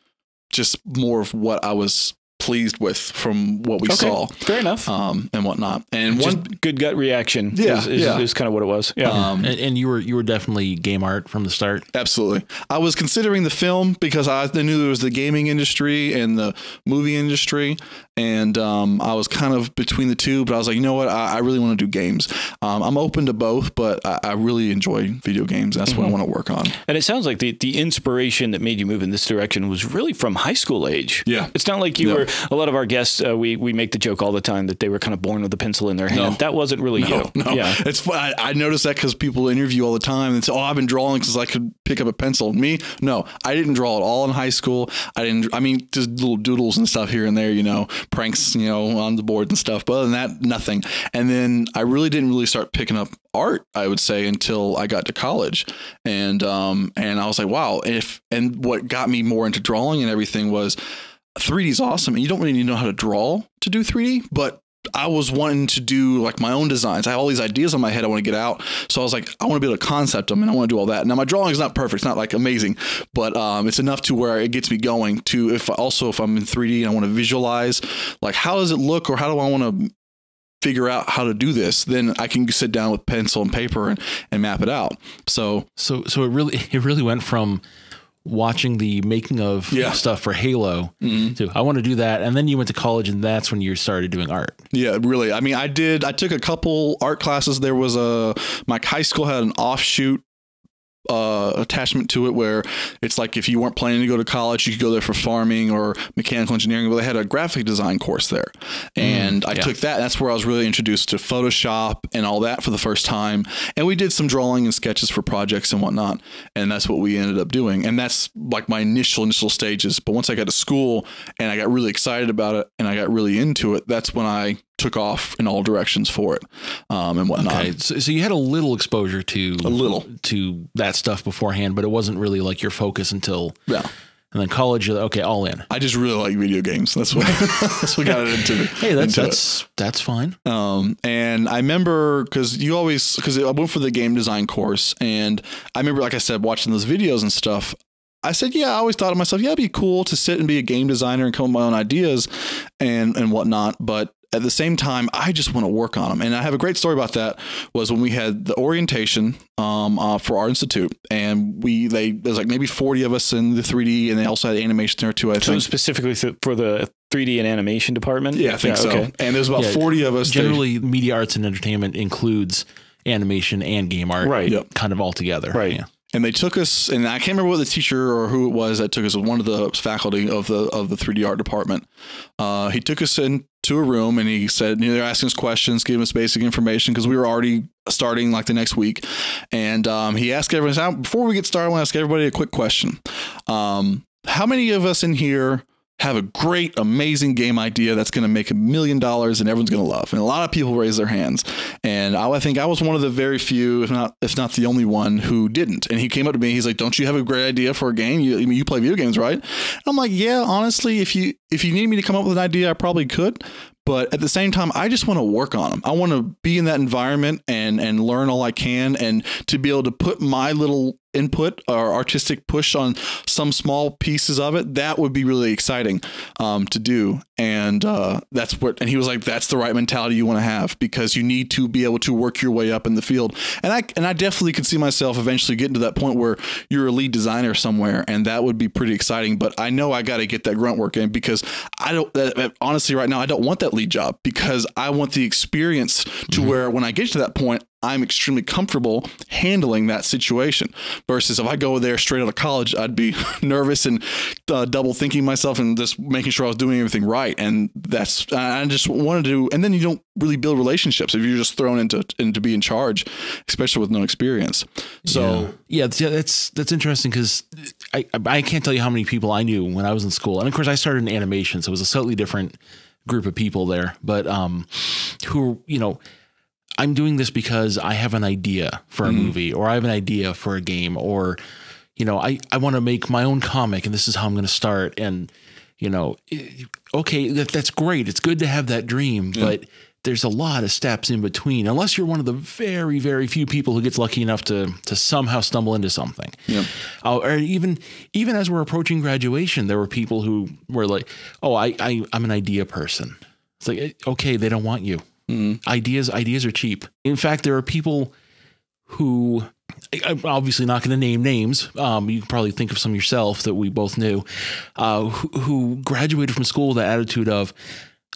[SPEAKER 3] just more of what I was pleased with from what we okay, saw. Fair enough. Um, and whatnot. And Just one good gut reaction. Yeah, is, is, yeah. is kind of what it was. Yeah. Um, and, and, you were you were definitely game art from the start. Absolutely. I was considering the film because I knew there was the gaming industry and the movie industry, and um, I was kind of between the two. But I was like, you know what? I, I really want to do games. Um, I'm open to both, but I, I really enjoy video games. That's mm -hmm. what I mm-hmm. want to work on.
[SPEAKER 2] And it sounds like the the inspiration that made you move in this direction was really from high school age. Yeah. It's not like you yeah. were a lot of our guests, uh, we we make the joke all the time that they were kind of born with a pencil in their hand. No. That wasn't really no, you. No, yeah.
[SPEAKER 3] it's I, I notice that because people interview all the time and say, "Oh, I've been drawing since I could pick up a pencil." Me, no, I didn't draw at all in high school. I didn't. I mean, just little doodles and stuff here and there, you know, pranks, you know, on the board and stuff. But other than that, nothing. And then I really didn't really start picking up art, I would say, until I got to college. And um, and I was like, wow, if and what got me more into drawing and everything was 3D is awesome, and you don't really need to know how to draw to do 3D, but I was wanting to do like my own designs. I have all these ideas on my head I want to get out. So I was like, I want to be able to concept them and I want to do all that. Now my drawing is not perfect. It's not like amazing, but um, it's enough to where it gets me going to if also if I'm in 3D and I want to visualize like how does it look or how do I want to figure out how to do this, then I can sit down with pencil and paper and, and map it out. So so so it really [LAUGHS] it really went from watching the making of yeah. stuff
[SPEAKER 1] for Halo. Mm-hmm. Too. I want to do that. And then you went to college, and that's when you started doing art.
[SPEAKER 3] Yeah, really. I mean, I did. I took a couple art classes. There was a my high school had an offshoot uh, attachment to it where it's like if you weren't planning to go to college, you could go there for farming or mechanical engineering. But they had a graphic design course there, mm, and mm, I yeah. took that. That's where I was really introduced to Photoshop and all that for the first time. And we did some drawing and sketches for projects and whatnot, and that's what we ended up doing. And that's like my initial initial stages. But once I got to school and I got really excited about it and I got really into it, that's when I took off in all directions for it um, and whatnot. Okay. So, so, you had a little exposure to a little
[SPEAKER 1] to that stuff beforehand, but it wasn't really like your focus until yeah. And then college, you're like,
[SPEAKER 3] okay, all in. I just really like video games. That's what [LAUGHS] that's what got it into Hey, that's that's it. that's fine. Um, and I remember because you always because I went for the game design course, and I remember, like I said, watching those videos and stuff. I said, yeah, I always thought to myself, yeah, it'd be cool to sit and be a game designer and come up with my own ideas and and whatnot. But at the same time, I just want to work on them. And I have a great story about that was when we had the orientation um, uh, for our institute, and we they there's like maybe 40 of us in the 3D, and they also had animation there too. I so think specifically for the 3D and animation department. Yeah, I think yeah, so. Okay. And there's about yeah, 40
[SPEAKER 2] of us.
[SPEAKER 1] Generally, media arts and entertainment includes animation and game art, right? Yep. Kind of all together,
[SPEAKER 3] right? Yeah and they took us and i can't remember what the teacher or who it was that took us one of the faculty of the of the 3d art department uh, he took us in to a room and he said, you know, they're asking us questions, giving us basic information because we were already starting like the next week. And um, he asked everyone, before we get started, I want to ask everybody a quick question. Um, how many of us in here have a great, amazing game idea that's going to make a million dollars and everyone's going to love. And a lot of people raise their hands. And I, I, think I was one of the very few, if not if not the only one, who didn't. And he came up to me. He's like, "Don't you have a great idea for a game? You, you play video games, right?" I'm like, "Yeah, honestly, if you if you need me to come up with an idea, I probably could." But at the same time, I just want to work on them. I want to be in that environment and and learn all I can, and to be able to put my little input or artistic push on some small pieces of it, that would be really exciting um, to do. And uh, that's what, and he was like, that's the right mentality you want to have because you need to be able to work your way up in the field. And I, and I definitely could see myself eventually getting to that point where you're a lead designer somewhere and that would be pretty exciting. But I know I got to get that grunt work in because I don't, honestly, right now, I don't want that lead job because I want the experience to mm -hmm. where when I get to that point, I'm extremely comfortable handling that situation. Versus if I go there straight out of college, I'd be [LAUGHS] nervous and uh, double thinking myself and just making sure I was doing everything right. And that's I just wanted to. And then you don't really build relationships if you're just thrown into into be in charge, especially with no experience. So yeah, yeah that's that's interesting because I I can't tell you how many people I knew when I was in
[SPEAKER 1] school, and of course I started in animation, so it was a slightly different group of people there, but um, who you know I'm doing this because I have an idea for a mm-hmm. movie or I have an idea for a game or you know, I I want to make my own comic and this is how I'm going to start and you know, okay, that, that's great. It's good to have that dream, yeah. but there's a lot of steps in between unless you're one of the very very few people who gets lucky enough to to somehow stumble into something yeah. Uh, or even even as we're approaching graduation there were people who were like oh I, I i'm an idea person it's like eh, okay they don't want you Mm. Ideas ideas are cheap. In fact, there are people who I'm obviously not going to name names. Um, you can probably think of some yourself that we both knew, uh, who, who, graduated from school with the attitude of,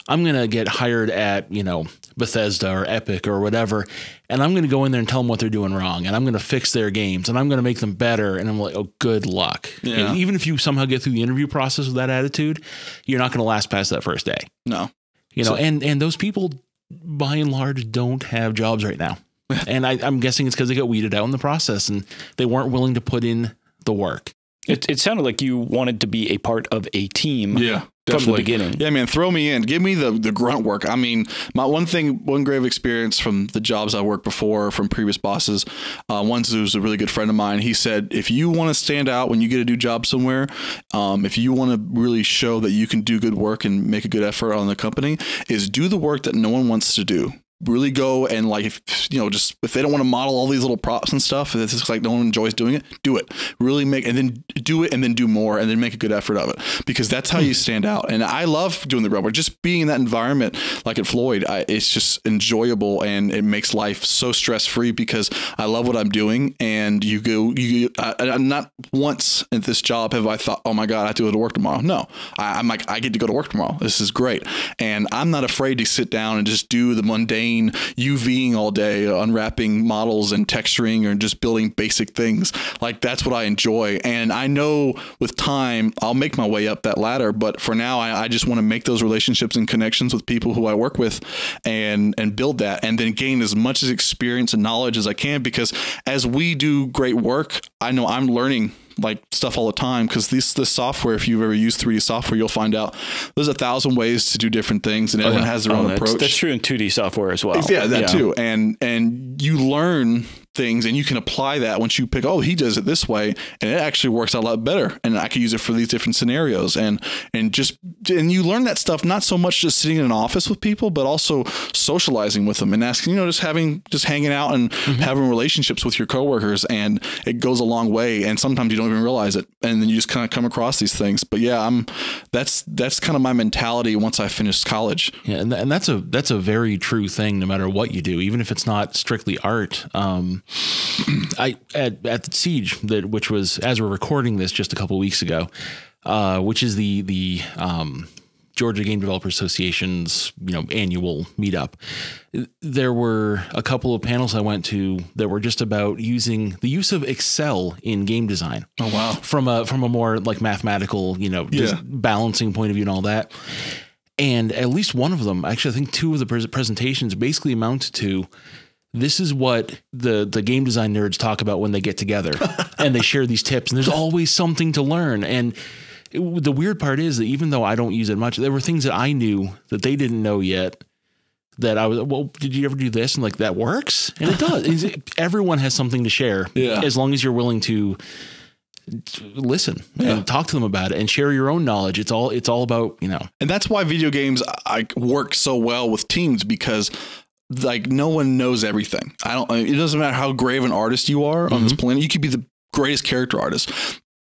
[SPEAKER 1] I'm going to get hired at, you know, Bethesda or Epic or whatever, and I'm going to go in there and tell them what they're doing wrong, and I'm going to fix their games, and I'm going to make them better. And I'm like, oh, good luck. Yeah. And even if you somehow get through the interview process with that attitude, you're not going to last past that first day. No. You know, so, and and those people by and large don't have jobs right now. [LAUGHS] and I, I'm guessing it's because they got weeded out in the process and they weren't willing to put in the work.
[SPEAKER 2] It, it sounded like you wanted to be a part of
[SPEAKER 3] a team. Yeah. Definitely. From the beginning. Yeah, man, throw me in. Give me the, the grunt work. I mean, my one thing, one grave experience from the jobs I worked before, from previous bosses, uh, one who's a really good friend of mine, he said, if you want to stand out when you get a new job somewhere, um, if you want to really show that you can do good work and make a good effort on the company, is do the work that no one wants to do really go and like if you know just if they don't want to model all these little props and stuff and it's just like no one enjoys doing it do it really make and then do it and then do more and then make a good effort of it because that's how you hmm. stand out and i love doing the rubber just being in that environment like at floyd I, it's just enjoyable and it makes life so stress free because i love what i'm doing and you go you I, I, not once at this job have i thought oh my god i have to go to work tomorrow no I, i'm like i get to go to work tomorrow this is great and i'm not afraid to sit down and just do the mundane UVing all day, unwrapping models and texturing or just building basic things. Like that's what I enjoy. And I know with time, I'll make my way up that ladder. But for now, I, I just want to make those relationships and connections with people who I work with and, and build that and then gain as much as experience and knowledge as I can. Because as we do great work, I know I'm learning like stuff all the time because this this software, if you've ever used 3D software, you'll find out there's a thousand ways to do different things, and oh, everyone yeah. has their oh, own that's, approach. That's
[SPEAKER 2] true in 2D software
[SPEAKER 3] as well. Yeah, that yeah. too. And and you learn things and you can apply that once you pick oh he does it this way and it actually works out a lot better and i can use it for these different scenarios and and just and you learn that stuff not so much just sitting in an office with people but also socializing with them and asking you know just having just hanging out and mm-hmm. having relationships with your coworkers and it goes a long way and sometimes you don't even realize it and then you just kind of come across these things but yeah i'm that's that's kind of my mentality once i finished college yeah and, th- and that's a that's a very
[SPEAKER 1] true thing no matter what you do even if it's not strictly art um, I at at Siege that which was as we're recording this just a couple weeks ago, uh, which is the the um, Georgia Game Developers Association's you know annual meetup. There were a couple of panels I went to that were just about using the use of Excel in game design. Oh wow! From a from a more like mathematical you know yeah. balancing point of view and all that. And at least one of them, actually, I think two of the presentations basically amounted to this is what the the game design nerds talk about when they get together [LAUGHS] and they share these tips and there's always something to learn and it, the weird part is that even though I don't use it much there were things that I knew that they didn't know yet that I was well did you ever do this and like that works and it does [LAUGHS] everyone has something to share yeah. as long as you're willing to listen yeah. and talk to them about it and share your own knowledge
[SPEAKER 3] it's all it's all about you know and that's why video games I work so well with teams because like no one knows everything. I don't. It doesn't matter how grave an artist you are on mm -hmm. this mm-hmm. planet. You could be the greatest character artist,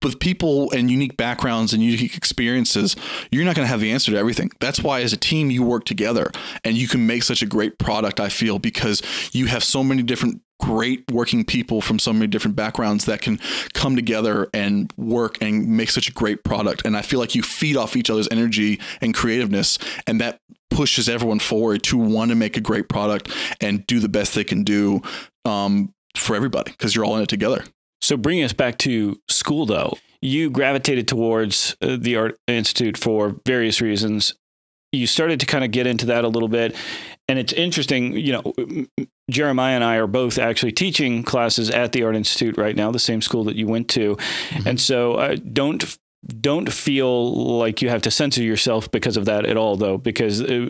[SPEAKER 3] with people and unique backgrounds and unique experiences, you're not going to have the answer to everything. That's why, as a team, you work together and you can make such a great product, I feel, because you have so many different great working people from so many different backgrounds that can come together and work and make such a great product. And I feel like you feed off each other's energy and creativeness, and that pushes everyone forward to want to make a great product and do the best they can do um, for everybody because you're all in it together.
[SPEAKER 2] So, bringing us back to school, though, you gravitated towards uh, the Art Institute for various reasons. You started to kind of get into that a little bit and it's interesting, you know, Jeremiah and I are both actually teaching classes at the Art Institute right now, the same school that you went to. Mm -hmm. And so uh, don't don't feel like you have to censor yourself because of that at all, though, because uh,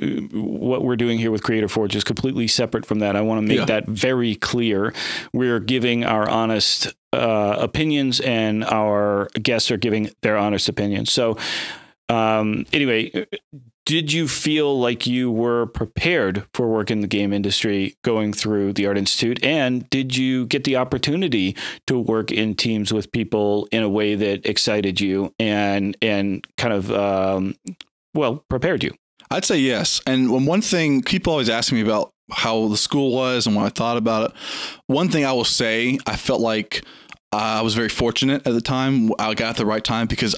[SPEAKER 2] what we're doing here with Creative Forge is completely separate from that. I want to make yeah. that very clear. We're giving our honest uh, opinions, and our guests are giving their honest opinions. So, um, anyway, did you feel like you were prepared for work in the game industry going through the Art Institute? And did you get the opportunity to work in teams with people in a way that excited you and and kind of
[SPEAKER 3] um, well prepared you? I'd say yes. And one thing people always ask me about how the school was and what I thought about it. One thing I will say, I felt like I was very fortunate at the time. I got at the right time because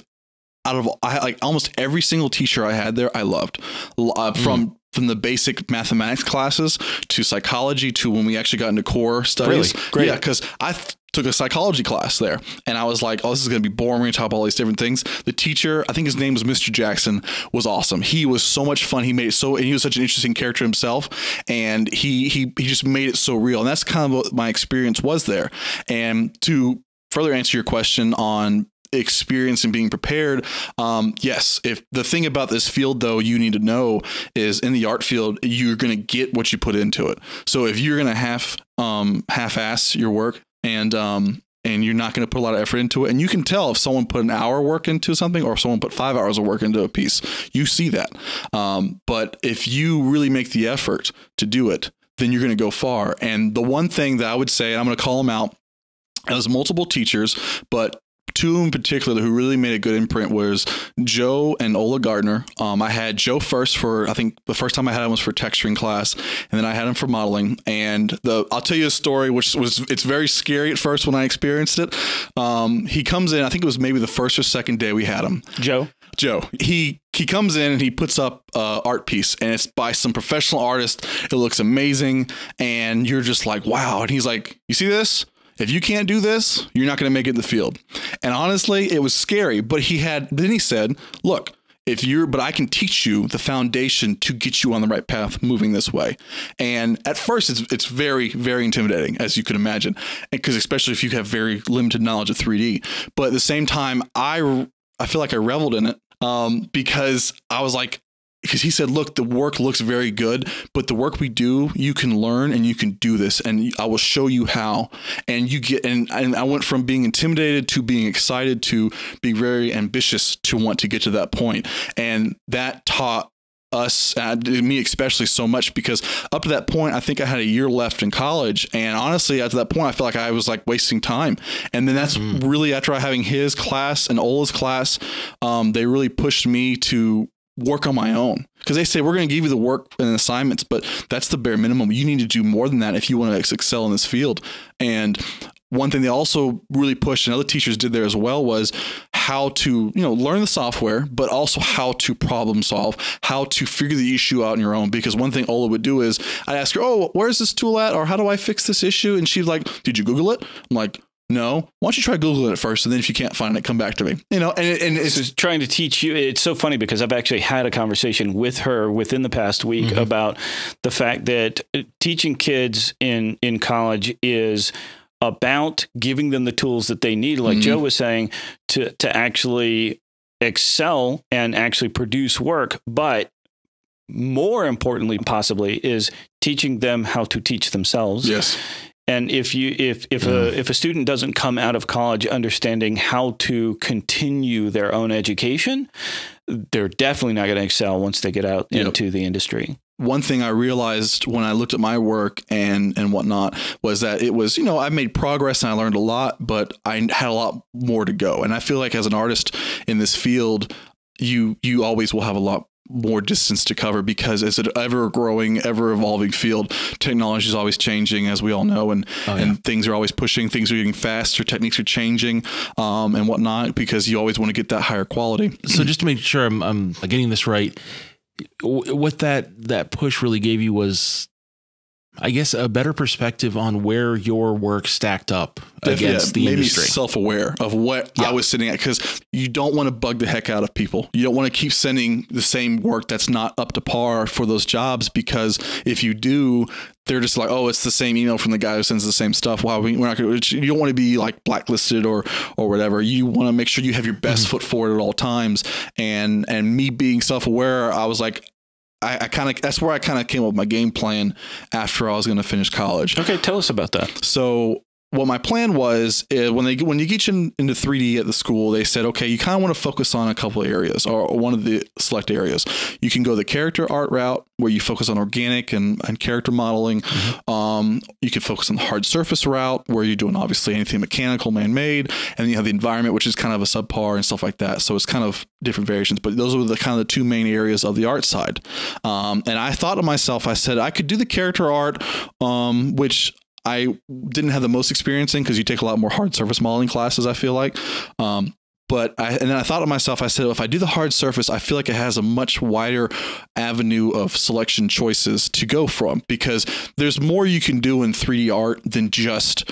[SPEAKER 3] out of I like almost every single teacher I had there, I loved uh, mm. from. Mm. From the basic mathematics classes to psychology to when we actually got into core studies, really? Great. yeah, because I took a psychology class there and I was like, oh, this is going to be boring. We're going to talk about all these different things. The teacher, I think his name was Mr. Jackson, was awesome. He was so much fun. He made it so, and he was such an interesting character himself. And he, he, he just made it so real. And that's kind of what my experience was there. And to further answer your question on experience and being prepared. Um, yes, if the thing about this field though you need to know is in the art field you're going to get what you put into it. So if you're going to half um, half ass your work and um, and you're not going to put a lot of effort into it. And you can tell if someone put an hour work into something or someone put five hours of work into a piece. You see that. Um, but if you really make the effort to do it, then you're going to go far. And the one thing that I would say, and I'm going to call them out as multiple teachers, but two in particular who really made a good imprint was Joe and Ola Gardner. Um, I had Joe first for I think the first time I had him was for texturing class, and then I had him for modeling. And the I'll tell you a story which was it's very scary at first when I experienced it. Um, he comes in I think it was maybe the first or second day we had him. Joe. Joe. He he comes in and he puts up a art piece and it's by some professional artist. It looks amazing and you're just like wow. And he's like, you see this? if you can't do this, you're not going to make it in the field. And honestly, it was scary, but he had, then he said, look, if you're but i can teach you the foundation to get you on the right path moving this way and at first it's it's very very intimidating as you could imagine because especially if you have very limited knowledge of 3d but at the same time i i feel like i reveled in it um, because i was like because he said, look, the work looks very good, but the work we do, you can learn and you can do this, and I will show you how. And you get and and I went from being intimidated to being excited to be very ambitious to want to get to that point, and that taught us, uh, me especially, so much because up to that point, I think I had a year left in college, and honestly, at that point, I felt like I was like wasting time. And then that's mm. really after having his class and Ola's class, um, they really pushed me to work on my own because they say we're going to give you the work and assignments but that's the bare minimum you need to do more than that if you want to excel in this field and one thing they also really pushed and other teachers did there as well was how to you know learn the software but also how to problem solve how to figure the issue out on your own because one thing ola would do is i'd ask her oh where's this tool at or how do i fix this issue and she'd like did you google it i'm like no, why don't you try Google it first, and then if you can't find it, come back to me.
[SPEAKER 2] You know, and and it's trying to teach you. It's so funny because I've actually had a conversation with her within the past week mm-hmm. about the fact that teaching kids in in college is about giving them the tools that they need, like mm-hmm. Joe was saying, to to actually excel and actually produce work, but more importantly, possibly, is teaching them how to teach themselves. Yes. And if you if if a if a student doesn't come out of college understanding how to continue their own education, they're definitely not going to excel once they get out yep. into the industry
[SPEAKER 3] one thing I realized when I looked at my work and and whatnot was that it was you know I made progress and I learned a lot, but I had a lot more to go. And I feel like as an artist in this field, you you always will have a lot more distance to cover because it's an ever growing, ever evolving field. Technology is always changing, as we all know, and oh, yeah. and things are always pushing. Things are getting faster. Techniques are changing, um, and whatnot. Because you always want to get that higher quality. So just to make sure I'm, I'm getting this right, what that that push really gave you was I guess a better
[SPEAKER 1] perspective on where your work stacked up against yeah, the maybe industry.
[SPEAKER 3] Self-aware of what yeah. I was sitting at because you don't want to bug the heck out of people. You don't want to keep sending the same work that's not up to par for those jobs because if you do, they're just like, oh, it's the same email from the guy who sends the same stuff. Why we, are not going to, you don't want to be like blacklisted or, or whatever. You want to make sure you have your best mm -hmm. foot forward at all times. And, and me being self aware, I was like, I, I kind of that's where I kind of came up with my game plan after I was going to finish college. Okay, tell us about that. So what my plan was eh, when they when you get in, into 3D at the school, they said, okay, you kind of want to focus on a couple of areas or one of the select areas. You can go the character art route where you focus on organic and, and character modeling. Mm -hmm. um, you can focus on the hard surface route where you're doing obviously anything mechanical, man made, and then you have the environment which is kind of a subpar and stuff like that. So it's kind of different variations, but those were the kind of the two main areas of the art side. Um, and I thought to myself, I said I could do the character art, um, which I didn't have the most experience in because you take a lot more hard surface modeling classes, I feel like. Um, but I, and then I thought to myself, I said, well, if I do the hard surface, I feel like it has a much wider avenue of selection choices to go from because there's more you can do in 3D art than just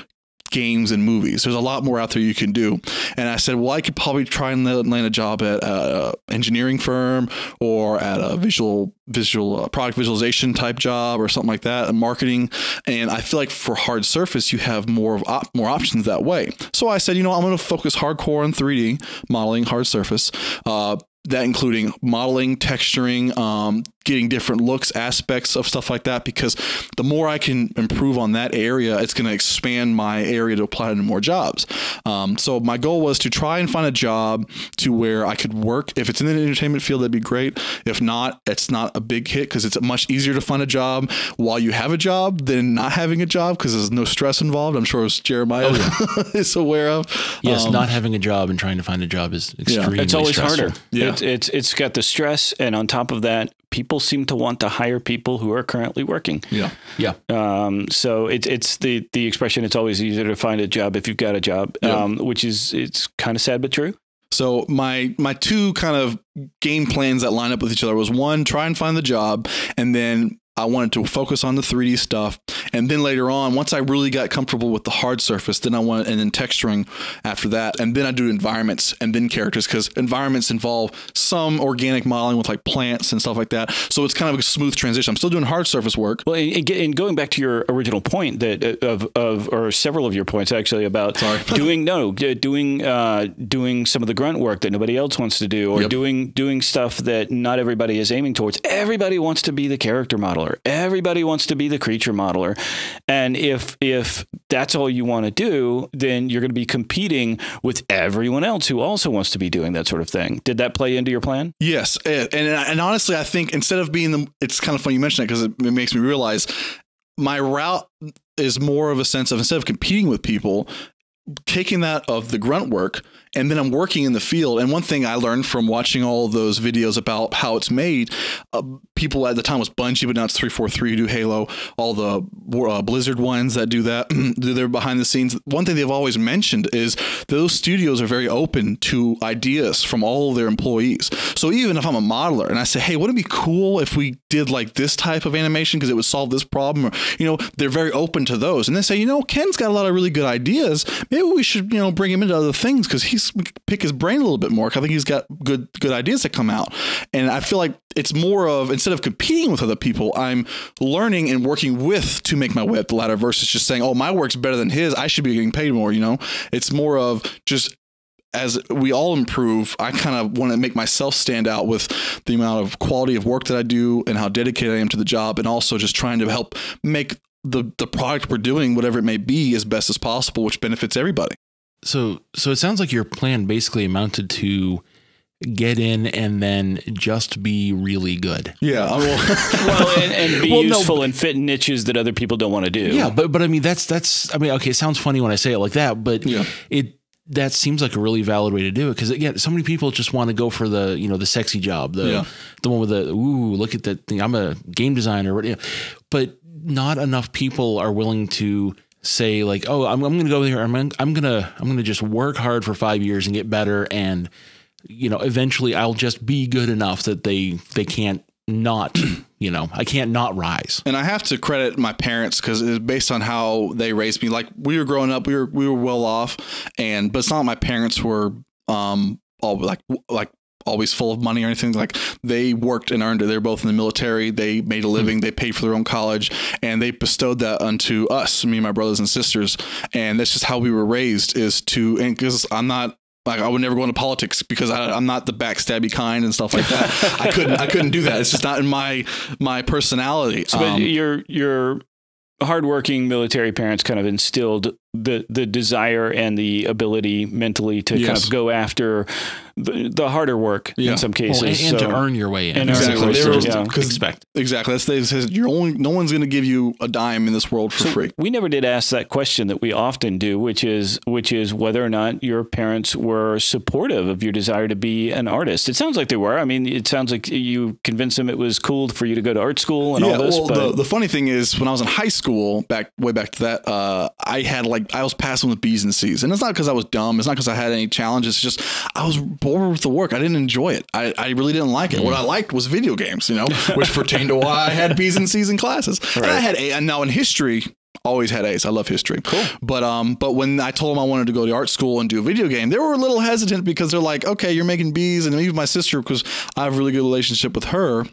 [SPEAKER 3] games and movies. There's a lot more out there you can do. And I said, well, I could probably try and land a job at an uh, engineering firm or at a visual visual uh, product visualization type job or something like that, and marketing. And I feel like for hard surface, you have more of op- more options that way. So I said, you know, I'm going to focus hardcore on 3D modeling, hard surface. Uh, that including modeling, texturing, um, getting different looks, aspects of stuff like that. Because the more I can improve on that area, it's going to expand my area to apply to more jobs. Um, so my goal was to try and find a job to where I could work. If it's in the entertainment field, that'd be great. If not, it's not a big hit because it's much easier to find a job while you have a job than not having a job because there's no stress involved. I'm sure Jeremiah oh, yeah. [LAUGHS] is aware of. Yes, um, not
[SPEAKER 1] having a job and trying to find a job is extremely. Yeah. It's always stressful. harder. Yeah
[SPEAKER 2] it's it's it's got the stress, and on top of that, people seem to want to hire people who are currently working. Yeah, yeah. Um, so it's it's the the expression. It's always easier to find a job if you've got a job, yeah.
[SPEAKER 3] um, which is it's kind of sad but true. So my my two kind of game plans that line up with each other was one, try and find the job, and then I wanted to focus on the 3D stuff. And then later on, once I really got comfortable with the hard surface, then I want and then texturing after that. And then I do environments and then characters because environments involve some organic modeling with like plants and stuff like that. So it's kind of a smooth transition. I'm still doing hard surface work. Well, and,
[SPEAKER 2] and going back to your original point that uh, of, of or several of your points actually about [LAUGHS] doing no doing uh, doing some of the grunt work that nobody else wants to do or yep. doing doing stuff that not everybody is aiming towards. Everybody wants to be the character model modeler. Everybody wants to be the creature modeler. And if if that's all you want to do, then you're going to be competing with everyone else who also wants to be doing that sort of thing. Did that play into your plan?
[SPEAKER 3] Yes. And and, honestly, I think instead of being the it's kind of funny you mentioned it because it makes me realize my route is more of a sense of instead of competing with people, taking that of the grunt work and then I'm working in the field. And one thing I learned from watching all those videos about how it's made, uh, people at the time was Bungie, but now it's 343 who do Halo, all the uh, Blizzard ones that do that, [CLEARS THROAT] do their behind the scenes. One thing they've always mentioned is those studios are very open to ideas from all their employees. So even if I'm a modeler and I say, hey, wouldn't it be cool if we did like this type of animation because it would solve this problem? Or, you know, they're very open to those. And they say, you know, Ken's got a lot of really good ideas. Maybe we should, you know, bring him into other things because he's pick his brain a little bit more. I think he's got good good ideas that come out, and I feel like it's more of instead of competing with other people, I'm learning and working with to make my way up the ladder versus just saying, "Oh, my work's better than his. I should be getting paid more." You know, it's more of just as we all improve, I kind of want to make myself stand out with the amount of quality of work that I do and how dedicated I am to the job, and also just trying to help make the the product we're doing, whatever it may be, as best as possible, which benefits everybody.
[SPEAKER 1] So so it sounds like your plan basically amounted to get in and then just be really good.
[SPEAKER 2] Yeah, I [LAUGHS] well, and, and be well, useful no, and fit niches that other people don't want to do. Yeah,
[SPEAKER 1] but but I mean that's that's I mean okay, it sounds funny when I say it like that, but yeah. it that seems like a really valid way to do it because again, so many people just want to go for the you know the sexy job, the yeah. the one with the ooh look at that thing. I'm a game designer, but not enough people are willing to say like, oh, I'm, I'm going to go here. I'm, gonna, I'm going to, I'm going to just work hard for five years and get better. And, you know, eventually I'll just be good enough
[SPEAKER 3] that they, they can't not, [CLEARS THROAT] you know, I can't not rise. And I have to credit my parents because it's based on how they raised me. Like we were growing up, we were, we were well off and, but it's not my parents were, um, all like, like always full of money or anything like they worked and earned it they're both in the military they made a living mm -hmm. they paid for their own college and they bestowed that unto us me and my brothers and sisters and that's just how we were raised is to and because i'm not like I would never go into politics because I, am not the backstabby kind and stuff like that. [LAUGHS] I couldn't I couldn't do that. It's just not in my my personality. So, um, but
[SPEAKER 2] your your hardworking military parents kind of instilled the the desire and the ability mentally to yes. kind of go after the, the harder work yeah. in some cases well, and, and so, to earn your way in and exactly because yeah.
[SPEAKER 3] expect exactly that's they says you're only no one's going to give you a dime in this world for so free
[SPEAKER 2] we never did ask that question that we often do which is which is whether or not your parents were supportive of your desire to be an artist it sounds like they were i mean it sounds like you convinced them it was cool for you to go to art school and yeah, all this well, but the, the
[SPEAKER 3] funny thing is when i was in high school back way back to that uh, i had like I was passing with B's and C's, and it's not because I was dumb. It's not because I had any challenges. It's just I was bored with the work. I didn't enjoy it. I, I really didn't like it. Mm. What I liked was video games, you know, which pertained to why I had B's and C's in classes. Right. And I had a now in history Always had A's. I love history. Cool. But um, but when I told them I wanted to go to art school and do a video game, they were a little hesitant because they're like, okay, you're making B's, and even my sister, because I have a really good relationship with her.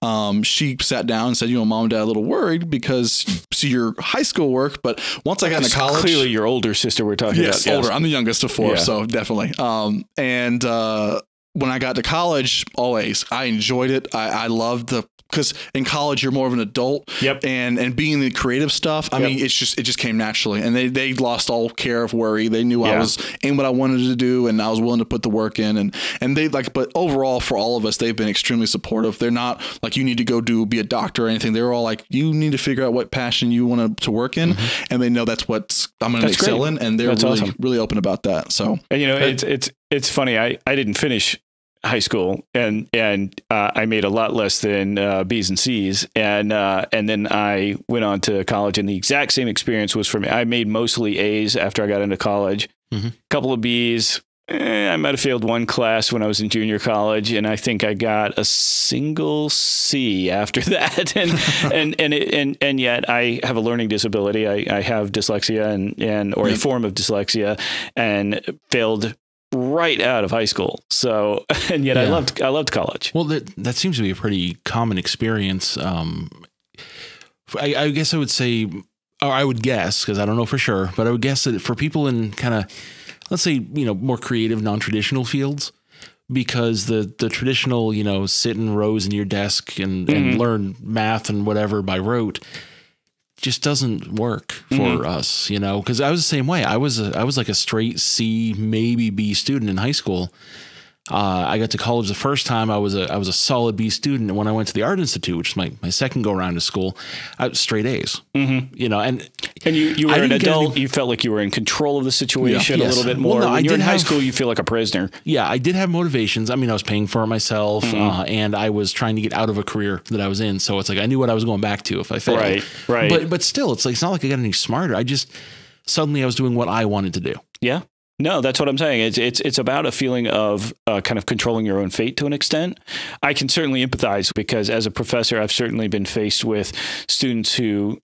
[SPEAKER 3] Um, she sat down and said, "You know, mom and dad a little worried because see your high school work, but once I got into college, clearly your older sister we're talking yes, about, yes. older. I'm the youngest of four, yeah. so definitely. Um, and uh, when I got to college, always I enjoyed it. I, I loved the because in college you're more of an adult. Yep. And and being the creative stuff, I yep. mean, it's just it just came naturally, and they they lost all care of worry. They knew yeah. I was in what I wanted to do, and I was willing to put the work in, and and they like. But overall, for all of us, they've been extremely supportive. They're not like you need to go do be a doctor or anything. They're all like you need to figure out what passion you want to work in, mm -hmm. and they know that's what I'm going to excel great. in, and they're that's really awesome. really open about that. So
[SPEAKER 2] and, you know, it's it's it's funny. I I didn't finish high school and and uh, I made a lot less than uh, B's and C's and uh, and then I went on to college and the exact same experience was for me. I made mostly A's after I got into college, a mm-hmm. couple of B's. Eh, I might have failed one class when I was in junior college, and I think I got a single C after [LAUGHS] that. and [LAUGHS] and and it, and and yet I have a learning disability. I, I have dyslexia and and or a mm-hmm. form of dyslexia, and failed right out of high school. So, [LAUGHS] and yet yeah. I loved I loved college.
[SPEAKER 1] Well, that that seems to be a pretty common experience. Um, I, I guess I would say, or oh, I would guess, because I don't know for sure, but I would guess that for people in kind of, let's say, you know, more creative, non traditional fields, because the the traditional, you know, sit in rows in your desk and, mm -hmm. and mm-hmm. learn math and whatever by rote just doesn't work for mm-hmm. us, you know, because I was the same way. I was a, I was like a straight C, maybe B student in high school, uh, I got to college the first time. I was a I was a solid B student, and when I went to the Art Institute, which is my, my second go around to school, I was straight A's. Mm -hmm. You know, and and you, you were an adult.
[SPEAKER 2] you felt like you were in control of the situation yeah, yes. a little bit more. Well, no, when I you're in high school, you feel like a prisoner.
[SPEAKER 1] Yeah, I did have motivations. I mean, I was paying for myself, mm -hmm. uh, and I was trying to get out of a career that I was in. So it's like I knew what I was going back to if I failed. Right, right. But but still, it's like it's not like I got any smarter. I just suddenly I was doing what I wanted to do.
[SPEAKER 2] Yeah. No, that's what I'm saying. It's it's it's about a feeling of uh, kind of controlling your own fate to an extent. I can certainly empathize because as a professor, I've certainly been faced with students who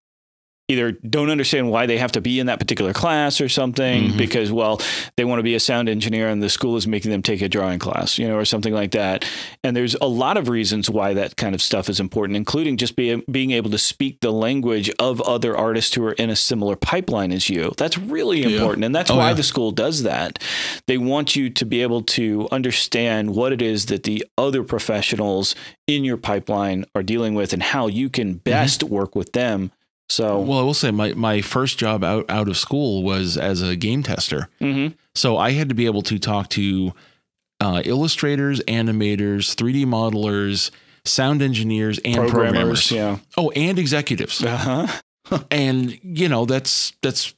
[SPEAKER 2] either don't understand why they have to be in that particular class or something mm -hmm. because well they want to be a sound engineer and the school is making them take a drawing class you know or something like that and there's a lot of reasons why that kind of stuff is important including just be, being able to speak the language of other artists who are in a similar pipeline as you that's really yeah. important and that's oh, why yeah. the school does that they want you to be able to understand what it is that the other professionals in your pipeline are dealing with and how you can mm-hmm. best mm -hmm. work with them
[SPEAKER 1] so well, I will say my my first job out out of school was as a game tester. Mm -hmm. So I had to be able to talk to uh, illustrators, animators, 3D modelers, sound engineers, and programmers. programmers. Yeah. Oh, and executives. Uh huh. [LAUGHS] and you know that's that's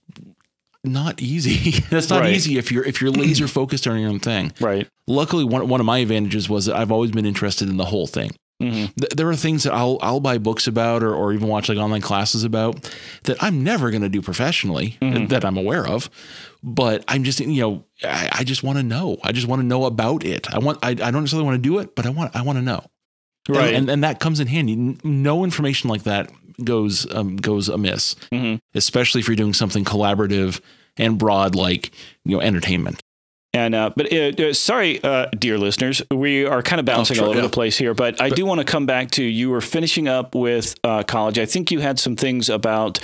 [SPEAKER 1] not easy. [LAUGHS] That's not right. easy if you're if you're laser focused on your own thing. Right. Luckily, one one of my advantages was that I've always been interested in the whole thing. Mm-hmm. there are things that I'll I'll buy books about or, or even watch like online classes about that I'm never going to do professionally mm-hmm. that I'm aware of, but I'm just you know I, I just want to know. I just want to know about it. I want I, I don't necessarily want to do it, but I want I want to know. Right, and, and, and that comes in handy. No information like that goes um, goes amiss, mm-hmm. especially if you're doing something collaborative and broad like you know entertainment.
[SPEAKER 2] And uh, but uh, sorry, uh, dear listeners, we are kind of oh, bouncing all over yeah. the place here. But, but I do want to come back to you were finishing up with uh, college. I think you had some things about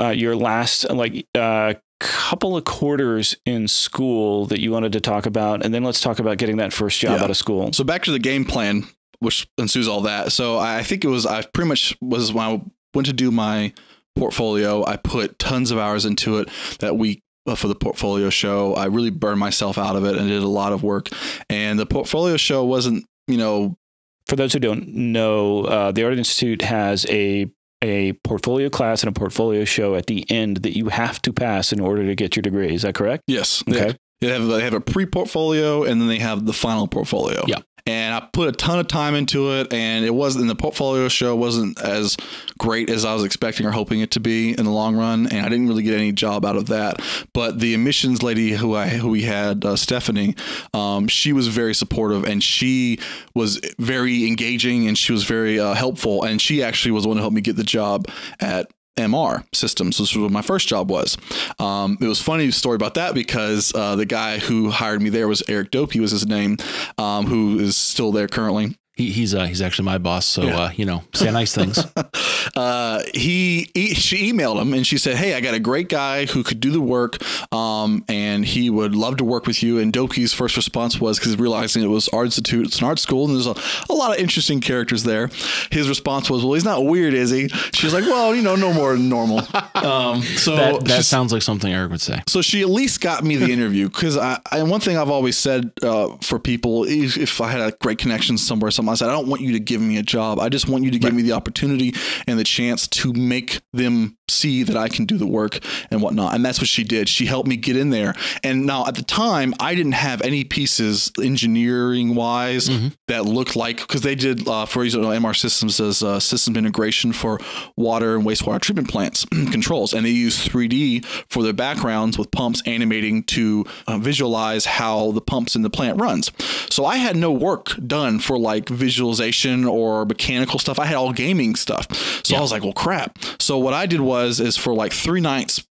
[SPEAKER 2] uh, your last like uh, couple of quarters in
[SPEAKER 3] school that you wanted to talk about, and then let's talk about getting that first job yeah. out of school. So back to the game plan, which ensues all that. So I think it was I pretty much was when I went to do my portfolio. I put tons of hours into it that week uh, for the portfolio show. I really burned myself out of it and did a lot of work. And the portfolio show wasn't, you know, for those who don't know, uh, the Art Institute has a a portfolio class
[SPEAKER 2] and a portfolio show at the end that you have to pass in order to get your degree. Is that correct?
[SPEAKER 3] Yes. Okay. They have, they have a pre portfolio and then they have the final portfolio. Yeah and I put a ton of time into it. And it wasn't in the portfolio show wasn't as great as I was expecting or hoping it to be in the long run, and I didn't really get any job out of that. But the emissions lady who I who we had uh, Stephanie, um, she was very supportive and she was very engaging and she was very uh, helpful and she actually was the one who helped me get the job at MR systems, which was what my first job was. Um, it was funny story about that because uh, the guy who hired me there was Eric Dopey. was his name, um, who is still there currently. He, he's uh, he's actually my boss, so yeah. uh, you know, say nice things. [LAUGHS] uh, he, he, she emailed him and she said, "Hey, I got a great guy who could do the work, um, and he would love to work with you." And Doki's first response was because realizing it was art institute, it's an art school, and there's a, a, lot of interesting characters there. His response was, "Well, he's not weird, is he?" She's like, "Well, you know, no more than normal." [LAUGHS] Um, so that, that sounds like something Eric would say. So she at least got me the [LAUGHS] interview because I, I, one thing I've always said uh, for people, if, if I had a great connection somewhere, something I said, I don't want you to give me a job. I just want you to give me the opportunity and the chance to make them see that I can do the work and whatnot. And that's what she did. She helped me get in there. And now at the time, I didn't have any pieces engineering wise mm-hmm. that looked like because they did uh, for you know, MR Systems as uh, system integration for water and wastewater treatment plants [CLEARS THROAT] controls, and they use 3D for their backgrounds with pumps animating to uh, visualize how the pumps in the plant runs. So I had no work done for like visualization or mechanical stuff. I had all gaming stuff. So yeah. I was like, well, crap. So what I did was was is for like three nights,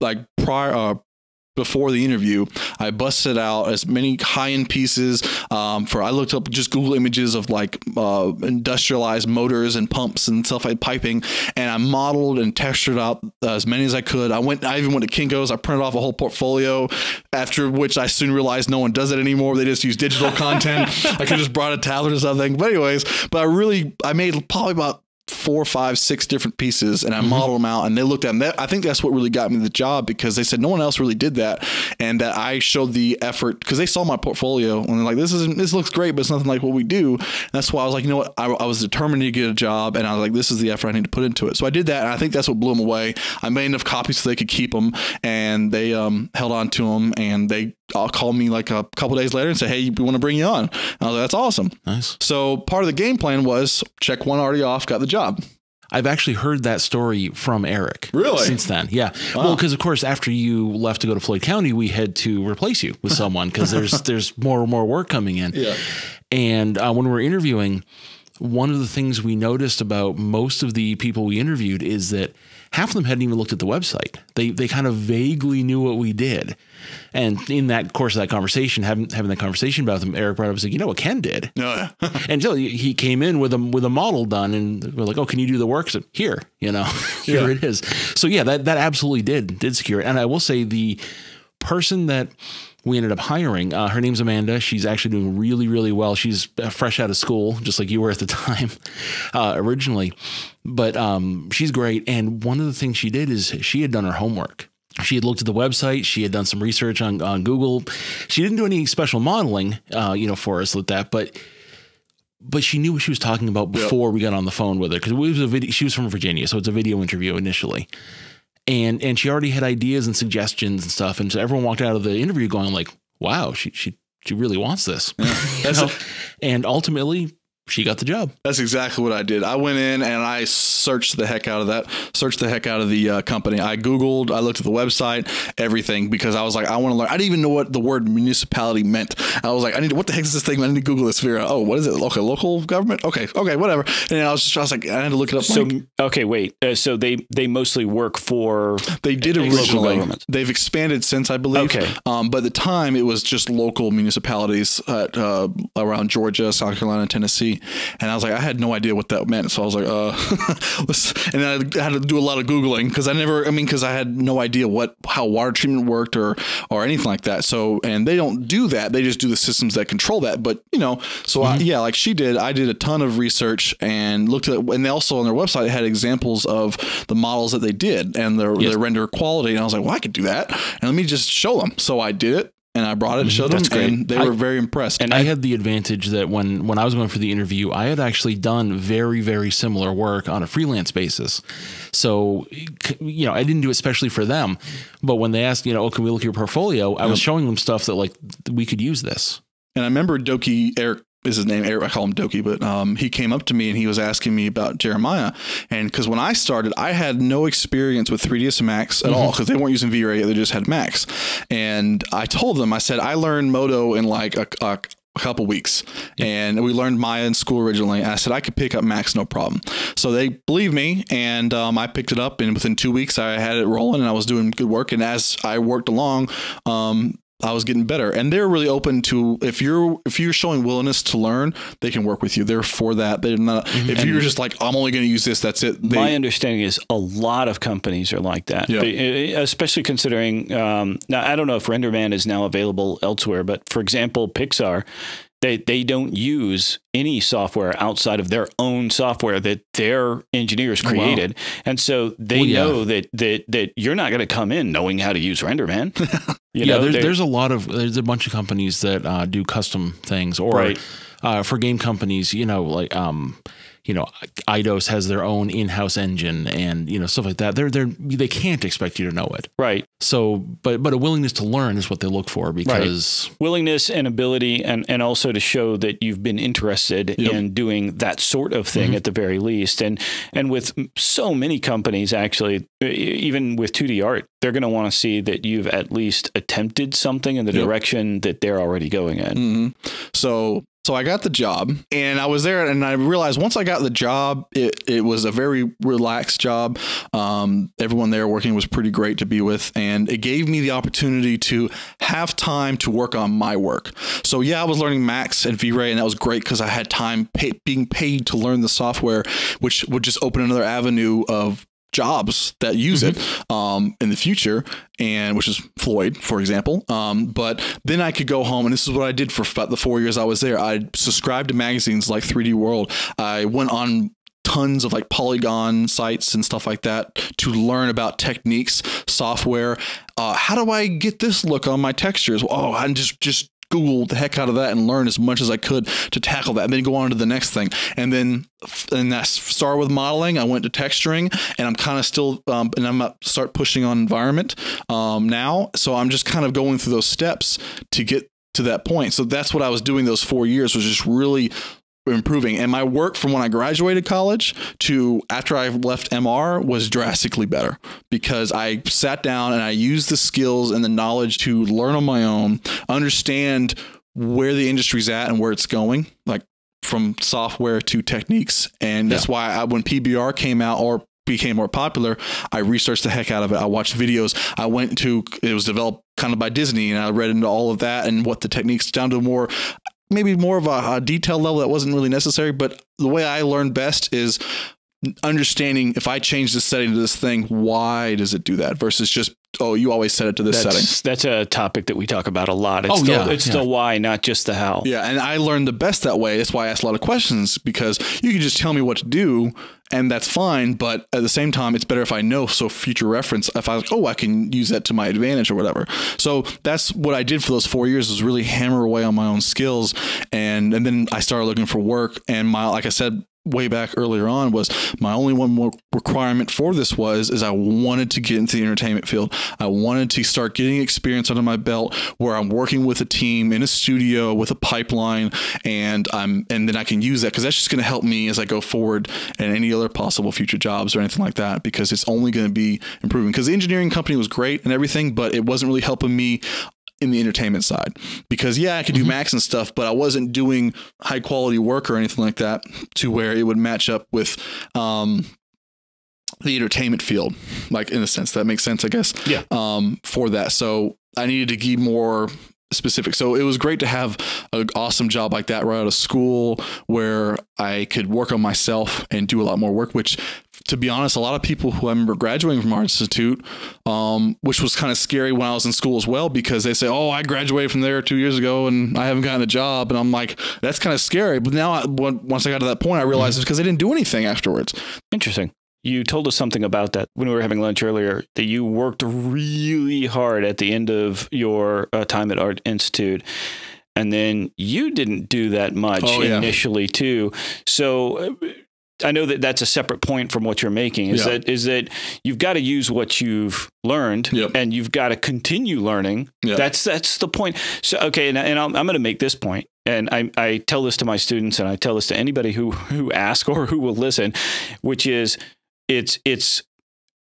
[SPEAKER 3] like prior uh, before the interview, I busted out as many high end pieces um, for. I looked up just Google images of like uh, industrialized motors and pumps and stuff like piping, and I modeled and textured out as many as I could. I went. I even went to Kinkos. I printed off a whole portfolio. After which, I soon realized no one does it anymore. They just use digital content. [LAUGHS] I could just brought a tablet or something. But anyways, but I really I made probably about four, five, six different pieces, and I mm-hmm. modeled them out, and they looked at them. That, I think that's what really got me the job because they said no one else really did that, and that I showed the effort because they saw my portfolio and they're like, "This isn't. This looks great, but it's nothing like what we do." And that's why I was like, you know what? I, I, was determined to get a job, and I was like, "This is the effort I need to put into it." So I did that, and I think that's what blew them away. I made enough copies so they could keep them, and they um, held on to them, and they I'll call me like a couple days later and say, "Hey, we want to bring you on." And I was like, "That's awesome." Nice. So part of the game plan was check one already off, got the job. I've actually heard that story from
[SPEAKER 1] Eric. Really? Since then, yeah. Wow. Well, because of course, after you left to go to Floyd County, we had to replace you with someone because there's [LAUGHS] there's more and more work coming in. Yeah. And uh, when we are interviewing, one of the things we noticed about most of the people we interviewed is that half of them hadn't even looked at the website. They they kind of vaguely knew what we did. And in that course of that conversation, having having that conversation about them, Eric brought up and said, you know what Ken did. [LAUGHS] No. [LAUGHS] and so he came in with a with a model done, and we're like, oh, can you do the work? So, Here, you know, [LAUGHS] here yeah. it is. So yeah, that that absolutely did did secure it. And I will say the person that we ended up hiring. Uh, her name's Amanda. She's actually doing really, really well. She's uh, fresh out of school, just like you were at the [LAUGHS] time uh, originally. But um, she's great. And one of the things she did is she had done her homework. She had looked at the website. She had done some research on, on Google. She didn't do any special modeling, uh, you know, for us with that, but but she knew what she was talking about before yep. we got on the phone with her because it was a video. She was from Virginia, so it's a video interview initially and and she already had ideas and suggestions and stuff. And so everyone walked out of the interview going
[SPEAKER 3] like, "Wow, she she she really wants this." Yeah, [LAUGHS] you know? and ultimately, she got the job. That's exactly what I did. I went in and I searched the heck out of that, searched the heck out of the uh, company. I Googled, I looked at the website, everything, because I was like, I want to learn. I didn't even know what the word municipality meant. I was like, I need, to, what the heck is this thing? I need to Google this figure out, oh, what is it? Okay, local government? Okay, okay, whatever. And I was just, I was like, I had to look it up. So, like, okay, wait. Uh, so they, they mostly work for. They did originally. They've expanded since, I believe. Okay. Um, by the time, it was just local municipalities at, uh, around Georgia, South Carolina, Tennessee. And I was like, I had no idea what that meant. So I was like, uh, [LAUGHS] and I had to do a lot of Googling because I never, I mean, because I had no idea what, how water treatment worked or, or anything like that. So, and they don't do that. They just do the systems that control that. But, you know, so mm -hmm. I, mm-hmm. yeah, like she did, I did a ton of research and looked at, and they also on their website had examples of the models that they did and their, yes. their render quality. And I was like, well, I could do that. And let me just show them. So I did it and I brought it and showed That's them, great. and they I, were very impressed. And I, I, had the advantage that when when I was going for the interview,
[SPEAKER 1] I had actually done very very similar work on a freelance basis. So, you know, I didn't do it especially for them, but when they asked, you know, oh, can we look at your portfolio? I yep. was showing them stuff
[SPEAKER 3] that like we could use this. And I remember Doki Eric is his name I call him Doki, but um, he came up to me and he was asking me about Jeremiah, and because when I started, I had no experience with 3ds Max at mm-hmm. all because they weren't using V-Ray, they just had Max, and I told them I said I learned Moto in like a, a couple weeks yeah. and we learned Maya in school originally. I said I could pick up Max no problem. So they believed me and um, I picked it up and within two weeks I had it rolling and I was doing good work. And as I worked along, um, I was getting better. And they're really open to if you're if you're showing willingness to learn, they can work with you. They're for that. They're not mm-hmm. if you're just like I'm only going to use this, that's it. They, my understanding is a lot of companies are like that. Yeah.
[SPEAKER 2] Eh, eh, especially considering um, now I don't know if RenderMan is now available elsewhere, but for example, Pixar they, they don't use any software outside of their own software that their engineers created. Wow. And so they well, yeah. know that, that, that you're not going to come in knowing how to use RenderMan. [LAUGHS] You yeah, know, there's, there's a lot of
[SPEAKER 1] there's a bunch of companies that uh, do custom things, or right. uh, for game companies, you know, like um, you know, IDOS has their own in-house engine and you know stuff like that. They're they're they can't expect you to know it. Right. So, but but a willingness to learn is what they look for because
[SPEAKER 2] right. willingness and ability and and also to show that you've been interested yep. in doing that sort of thing mm -hmm. at the very least. And and with so many companies actually, even with 2D art, they're going to want to see that you've at least attempted something in the yep.
[SPEAKER 3] direction that they're already going in. Mm -hmm. So so I got the job and I was there and I realized once I got the job, it, it was a very relaxed job. Um, everyone there working was pretty great to be with. And it gave me the opportunity to have time to work on my work. So yeah, I was learning Max and V-Ray and that was great because I had time pay, being paid to learn the software, which would just open another avenue of jobs that use mm-hmm. it um, in the future and which is floyd for example um, but then i could go home and this is what i did for about the four years i was there i subscribed to magazines like 3d world i went on tons of like polygon sites and stuff like that to learn about techniques software uh, how do i get this look on my textures oh i'm just just Google the heck out of that and learn as much as I could to tackle that, and then go on to the next thing. And then and that started with modeling. I went to texturing, and I'm kind of still, um, and I'm up, start pushing on environment um, now. So I'm just kind of going through those steps to get to that point. So that's what I was doing those four years was just really improving. And my work from when I graduated college to after I left MR was drastically better because I sat down and I used the skills and the knowledge to learn on my own, understand where the industry's at and where it's going. Like from software to techniques. And that's yeah. why I, when PBR came out or became more popular, I researched the heck out of it. I watched videos. I went to, it was developed kind of by Disney and I read into all of that and what the techniques down to more maybe more of a, a detail level that wasn't really necessary. But the way I learn best is understanding if I change the setting to this thing, why does it do that versus just oh, you always set it to this that's,
[SPEAKER 2] setting. That's a topic that we talk about a lot. It's oh, the, yeah. It's yeah. the
[SPEAKER 3] why, not just the how. Yeah. And I learned the best that way. That's why I ask a lot of questions because you can just tell me what to do and that's fine. But at the same time, it's better if I know. So future reference, if I like, oh, I can use that to my advantage or whatever. So that's what I did for those four years was really hammer away on my own skills. And, and then I started looking for work and my, like I said, way back earlier on was my only one more requirement for this was is I wanted to get into the entertainment field. I wanted to start getting experience under my belt where I'm working with a team in a studio with a pipeline and I'm and then I can use that because that's just going to help me as I go forward and any other possible future jobs or anything like that because it's only going to be improving because the engineering company was great and everything but it wasn't really helping me in the entertainment side because yeah, I could do mm-hmm. max and stuff, but I wasn't doing high quality work or anything like that to where it would match up with um, the entertainment field, like in a sense that makes sense, I guess. Yeah. Um, for that, so I needed to be more specific. So it was great to have an awesome job like that right out of school where I could work on myself and do a lot more work, which to be honest, a lot of people who I remember graduating from our institute, um, which was kind of scary when I was in school as well, because they say, "Oh, I graduated from there two years ago and I haven't gotten a job," and I'm like, "That's kind of scary." But now, I, once I got to that point, I realized mm-hmm. it's because they didn't do anything afterwards. Interesting. You told us something about that when we were having lunch
[SPEAKER 2] earlier that you worked really hard at the end of your uh, time at Art Institute and then you didn't do that much oh, yeah. initially too. So uh, I know that that's a separate point from what you're making is yeah. that is that you've got to use what you've learned yep. and you've got to continue learning. That's that's the point. So okay, and, and I'm, I'm going to make this point, and I, I tell this to my students, and I tell this to anybody who who asks or who will listen, which is it's it's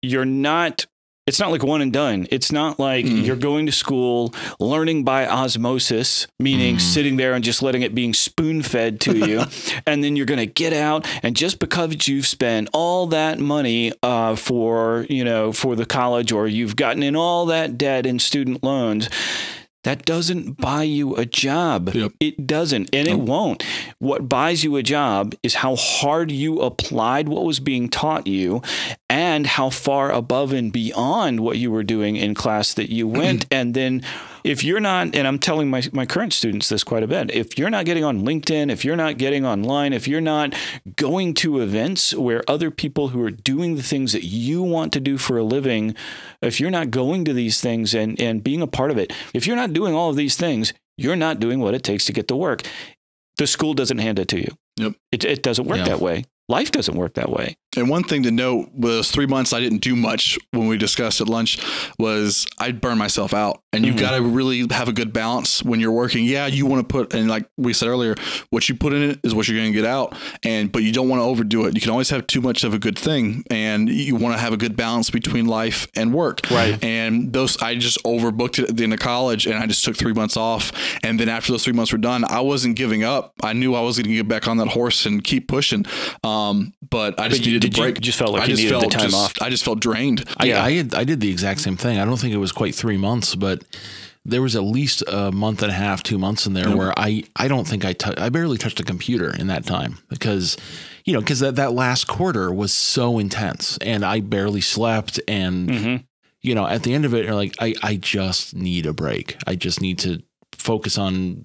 [SPEAKER 2] you're not it's not like one and done. It's not like mm. you're going to school, learning by osmosis, meaning mm. sitting there and just letting it being spoon fed to you. [LAUGHS] and then you're going to get out. And just because you've spent all that money uh, for, you know, for the college or you've gotten in all that debt in student loans, that doesn't buy you a job. Yep. It doesn't, and it won't. What buys you a job is how hard you applied what was being taught you and how far above and beyond what you were doing in class that you [CLEARS THROAT] went. and then if you're not, and I'm telling my, my current students this quite a bit, if you're not getting on LinkedIn, if you're not getting online, if you're not going to events where other people who are doing the things that you want to do for a living, if you're not going to these things and, and being a part of it, if you're not doing all of these things, you're not doing what it takes to get to work. The school doesn't hand it to you.
[SPEAKER 3] Yep. It, it doesn't work yeah. that
[SPEAKER 2] way life doesn't work that way.
[SPEAKER 3] And one thing to note was three months I didn't do much when we discussed at lunch was I'd burn myself out. And you've mm-hmm. got to really have a good balance when you're working. Yeah, you want to put and like we said earlier, what you put in it is what you're going to get out. And but you don't want to overdo it. You can always have too much of a good thing, and you want to have a good balance between life and work. Right. And those I just overbooked it at the end of college, and I just took three months off. And then after those three months were done, I wasn't giving up. I knew I was going to get back on that horse and keep pushing. Um, um, but I just but needed break. You just felt like I you needed felt the time just, off. I just felt drained. I, yeah, I,
[SPEAKER 1] had, I did the exact same thing. I don't think it was quite three months, but there was at least a month and a half, two months in there yep. where I, I don't think I, I barely touched a computer in that time because, you know, because that, that last quarter was so intense and I barely slept. And, mm-hmm. you know, at the end of it, you're like, I, I just need a break. I just need to focus on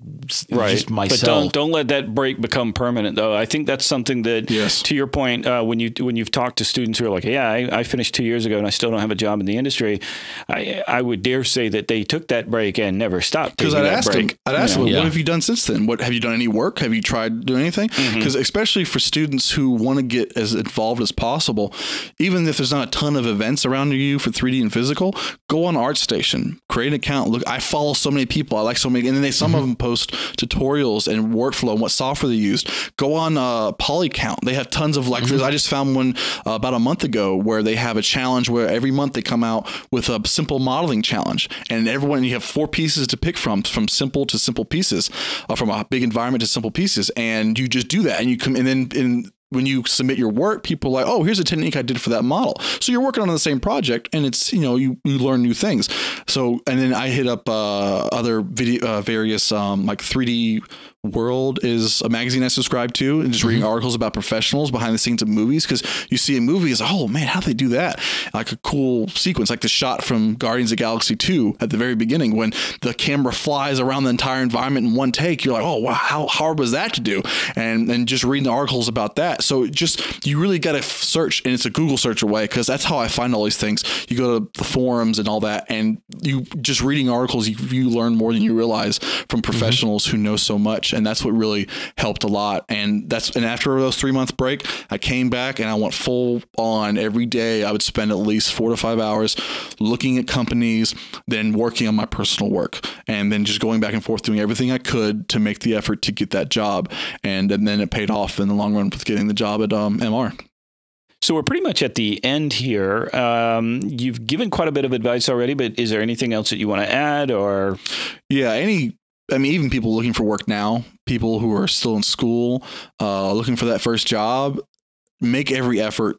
[SPEAKER 1] right. just myself. But don't
[SPEAKER 2] don't let that break become permanent though. I think that's something that yes. to your point uh, when you when you've talked to students who are like, yeah, I, I, finished two years ago and I still don't have a job in the industry. I I would dare say that they took that break and never stopped because I'd asked break. Them, I'd asked what have
[SPEAKER 3] you done since then? What have you done any work? Have you tried doing anything? Because mm-hmm. mm -hmm. especially for students who want to get as involved as possible, even if there's not a ton of events around you for 3D and physical, go on ArtStation, create an account. Look, I follow so many people. I like so many and then they some mm-hmm. of them post tutorials and workflow and what software they used. Go on uh, Polycount; they have tons of lectures. Mm-hmm. I just found one uh, about a month ago where they have a challenge where every month they come out with a simple modeling challenge, and everyone you have four pieces to pick from, from simple to simple pieces, uh, from a big environment to simple pieces, and you just do that, and you come and then in when you submit your work, people like, oh, here's a technique I did for that model. So you're working on the same project, and it's you know you, you learn new things. So and then I hit up uh, other video uh, various um, like 3D world is a magazine I subscribe to and just reading mm-hmm. articles about professionals behind the scenes of movies because you see a movie is oh man how they do that like a cool sequence like the shot from Guardians of Galaxy 2 at the very beginning when the camera flies around the entire environment in one take you're like oh wow how hard was that to do and and just reading the articles about that so just you really got to search and it's a Google search away because that's how I find all these things you go to the forums and all that and you just reading articles you, you learn more than you realize from mm-hmm. professionals mm-hmm. who know so much and that's what really helped a lot. And that's and after those three month break, I came back and I went full on every day. I would spend at least four to five hours looking at companies, then working on my personal work, and then just going back and forth doing everything I could to make the effort to get that job. And and then it paid off in the long run with getting the job at um, MR. So we're pretty much at the end here. Um, you've given quite a bit of advice already, but is there anything else that you want to add or? Yeah, any I mean, even people looking for work now, people who are still in school, uh, looking for that first job, make every effort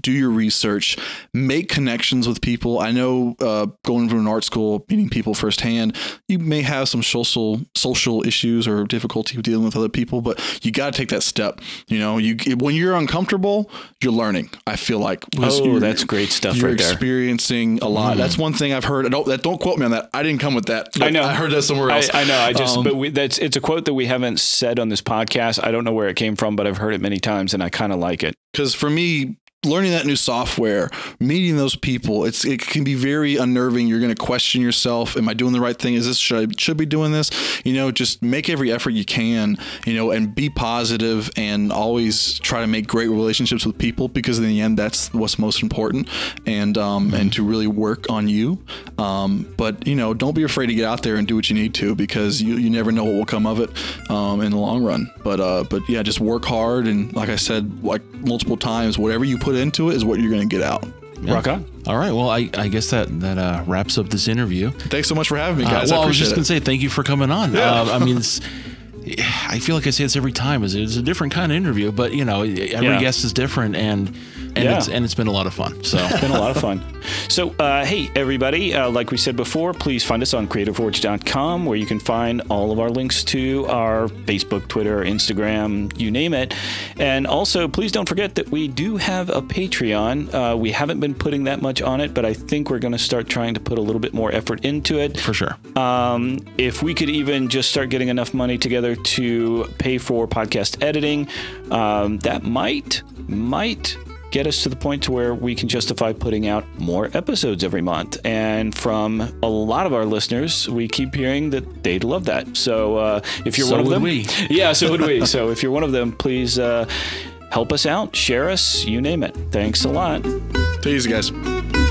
[SPEAKER 3] do your research, make connections with people. I know uh, going to an art school, meeting people firsthand, you may have some social social issues or difficulty dealing with other people, but you got to take that step. You know, you when you're uncomfortable, you're learning. I feel like oh, that's great stuff. You're right experiencing there. a lot. Mm. That's one thing I've heard. don't that don't quote me on that. I didn't come with that. I, I know. I heard that somewhere else. I, I know. I just um, but
[SPEAKER 2] we, that's it's a quote that we haven't said on this podcast. I don't know where it came from, but I've heard it many times, and I kind of like it.
[SPEAKER 3] Because for me, learning that new software, meeting those people, it's it can be very unnerving. You're going to question yourself: Am I doing the right thing? Is this should I should be doing this? You know, just make every effort you can. You know, and be positive and always try to make great relationships with people because in the end, that's what's most important. And um, and to really work on you. Um, but you know, don't be afraid to get out there and do what you need to because you you never know what will come of it um, in the long run. But uh, but yeah, just work hard and like I said, like multiple times, whatever you put put into it is what you're going to get out. Yeah. Rock on. All right. Well,
[SPEAKER 1] I, I guess that that uh, wraps up this interview.
[SPEAKER 3] Thanks so much for having me, guys. Uh, well, I, I was just going to
[SPEAKER 1] say thank you for coming on. Yeah. Uh, I mean, it's. I feel like I say this every time. it's a different kind of interview, but you know,
[SPEAKER 2] every yeah. guest
[SPEAKER 1] is different, and and yeah. it's and it's been a lot of fun. So it's been a lot of fun.
[SPEAKER 2] [LAUGHS] So uh, hey everybody, uh, like we said before, please find us on creativeforge.com where you can find all of our links to our Facebook, Twitter, Instagram, you name it. And also, please don't forget that we do have a Patreon. Uh, we haven't been putting that much on it, but I think we're going to start trying to put a little bit more effort into it. For sure. Um, if we could even just start getting enough money together to pay for podcast editing, um, that might might get us to the point to where we can justify putting out more episodes every month. And from a lot of our listeners, we keep hearing that they'd love that. So uh, if you're so one of them, we. [LAUGHS] yeah, so would we. So if you're one of them, please uh, help us out, share us, you name it. Thanks a lot. Take easy, guys.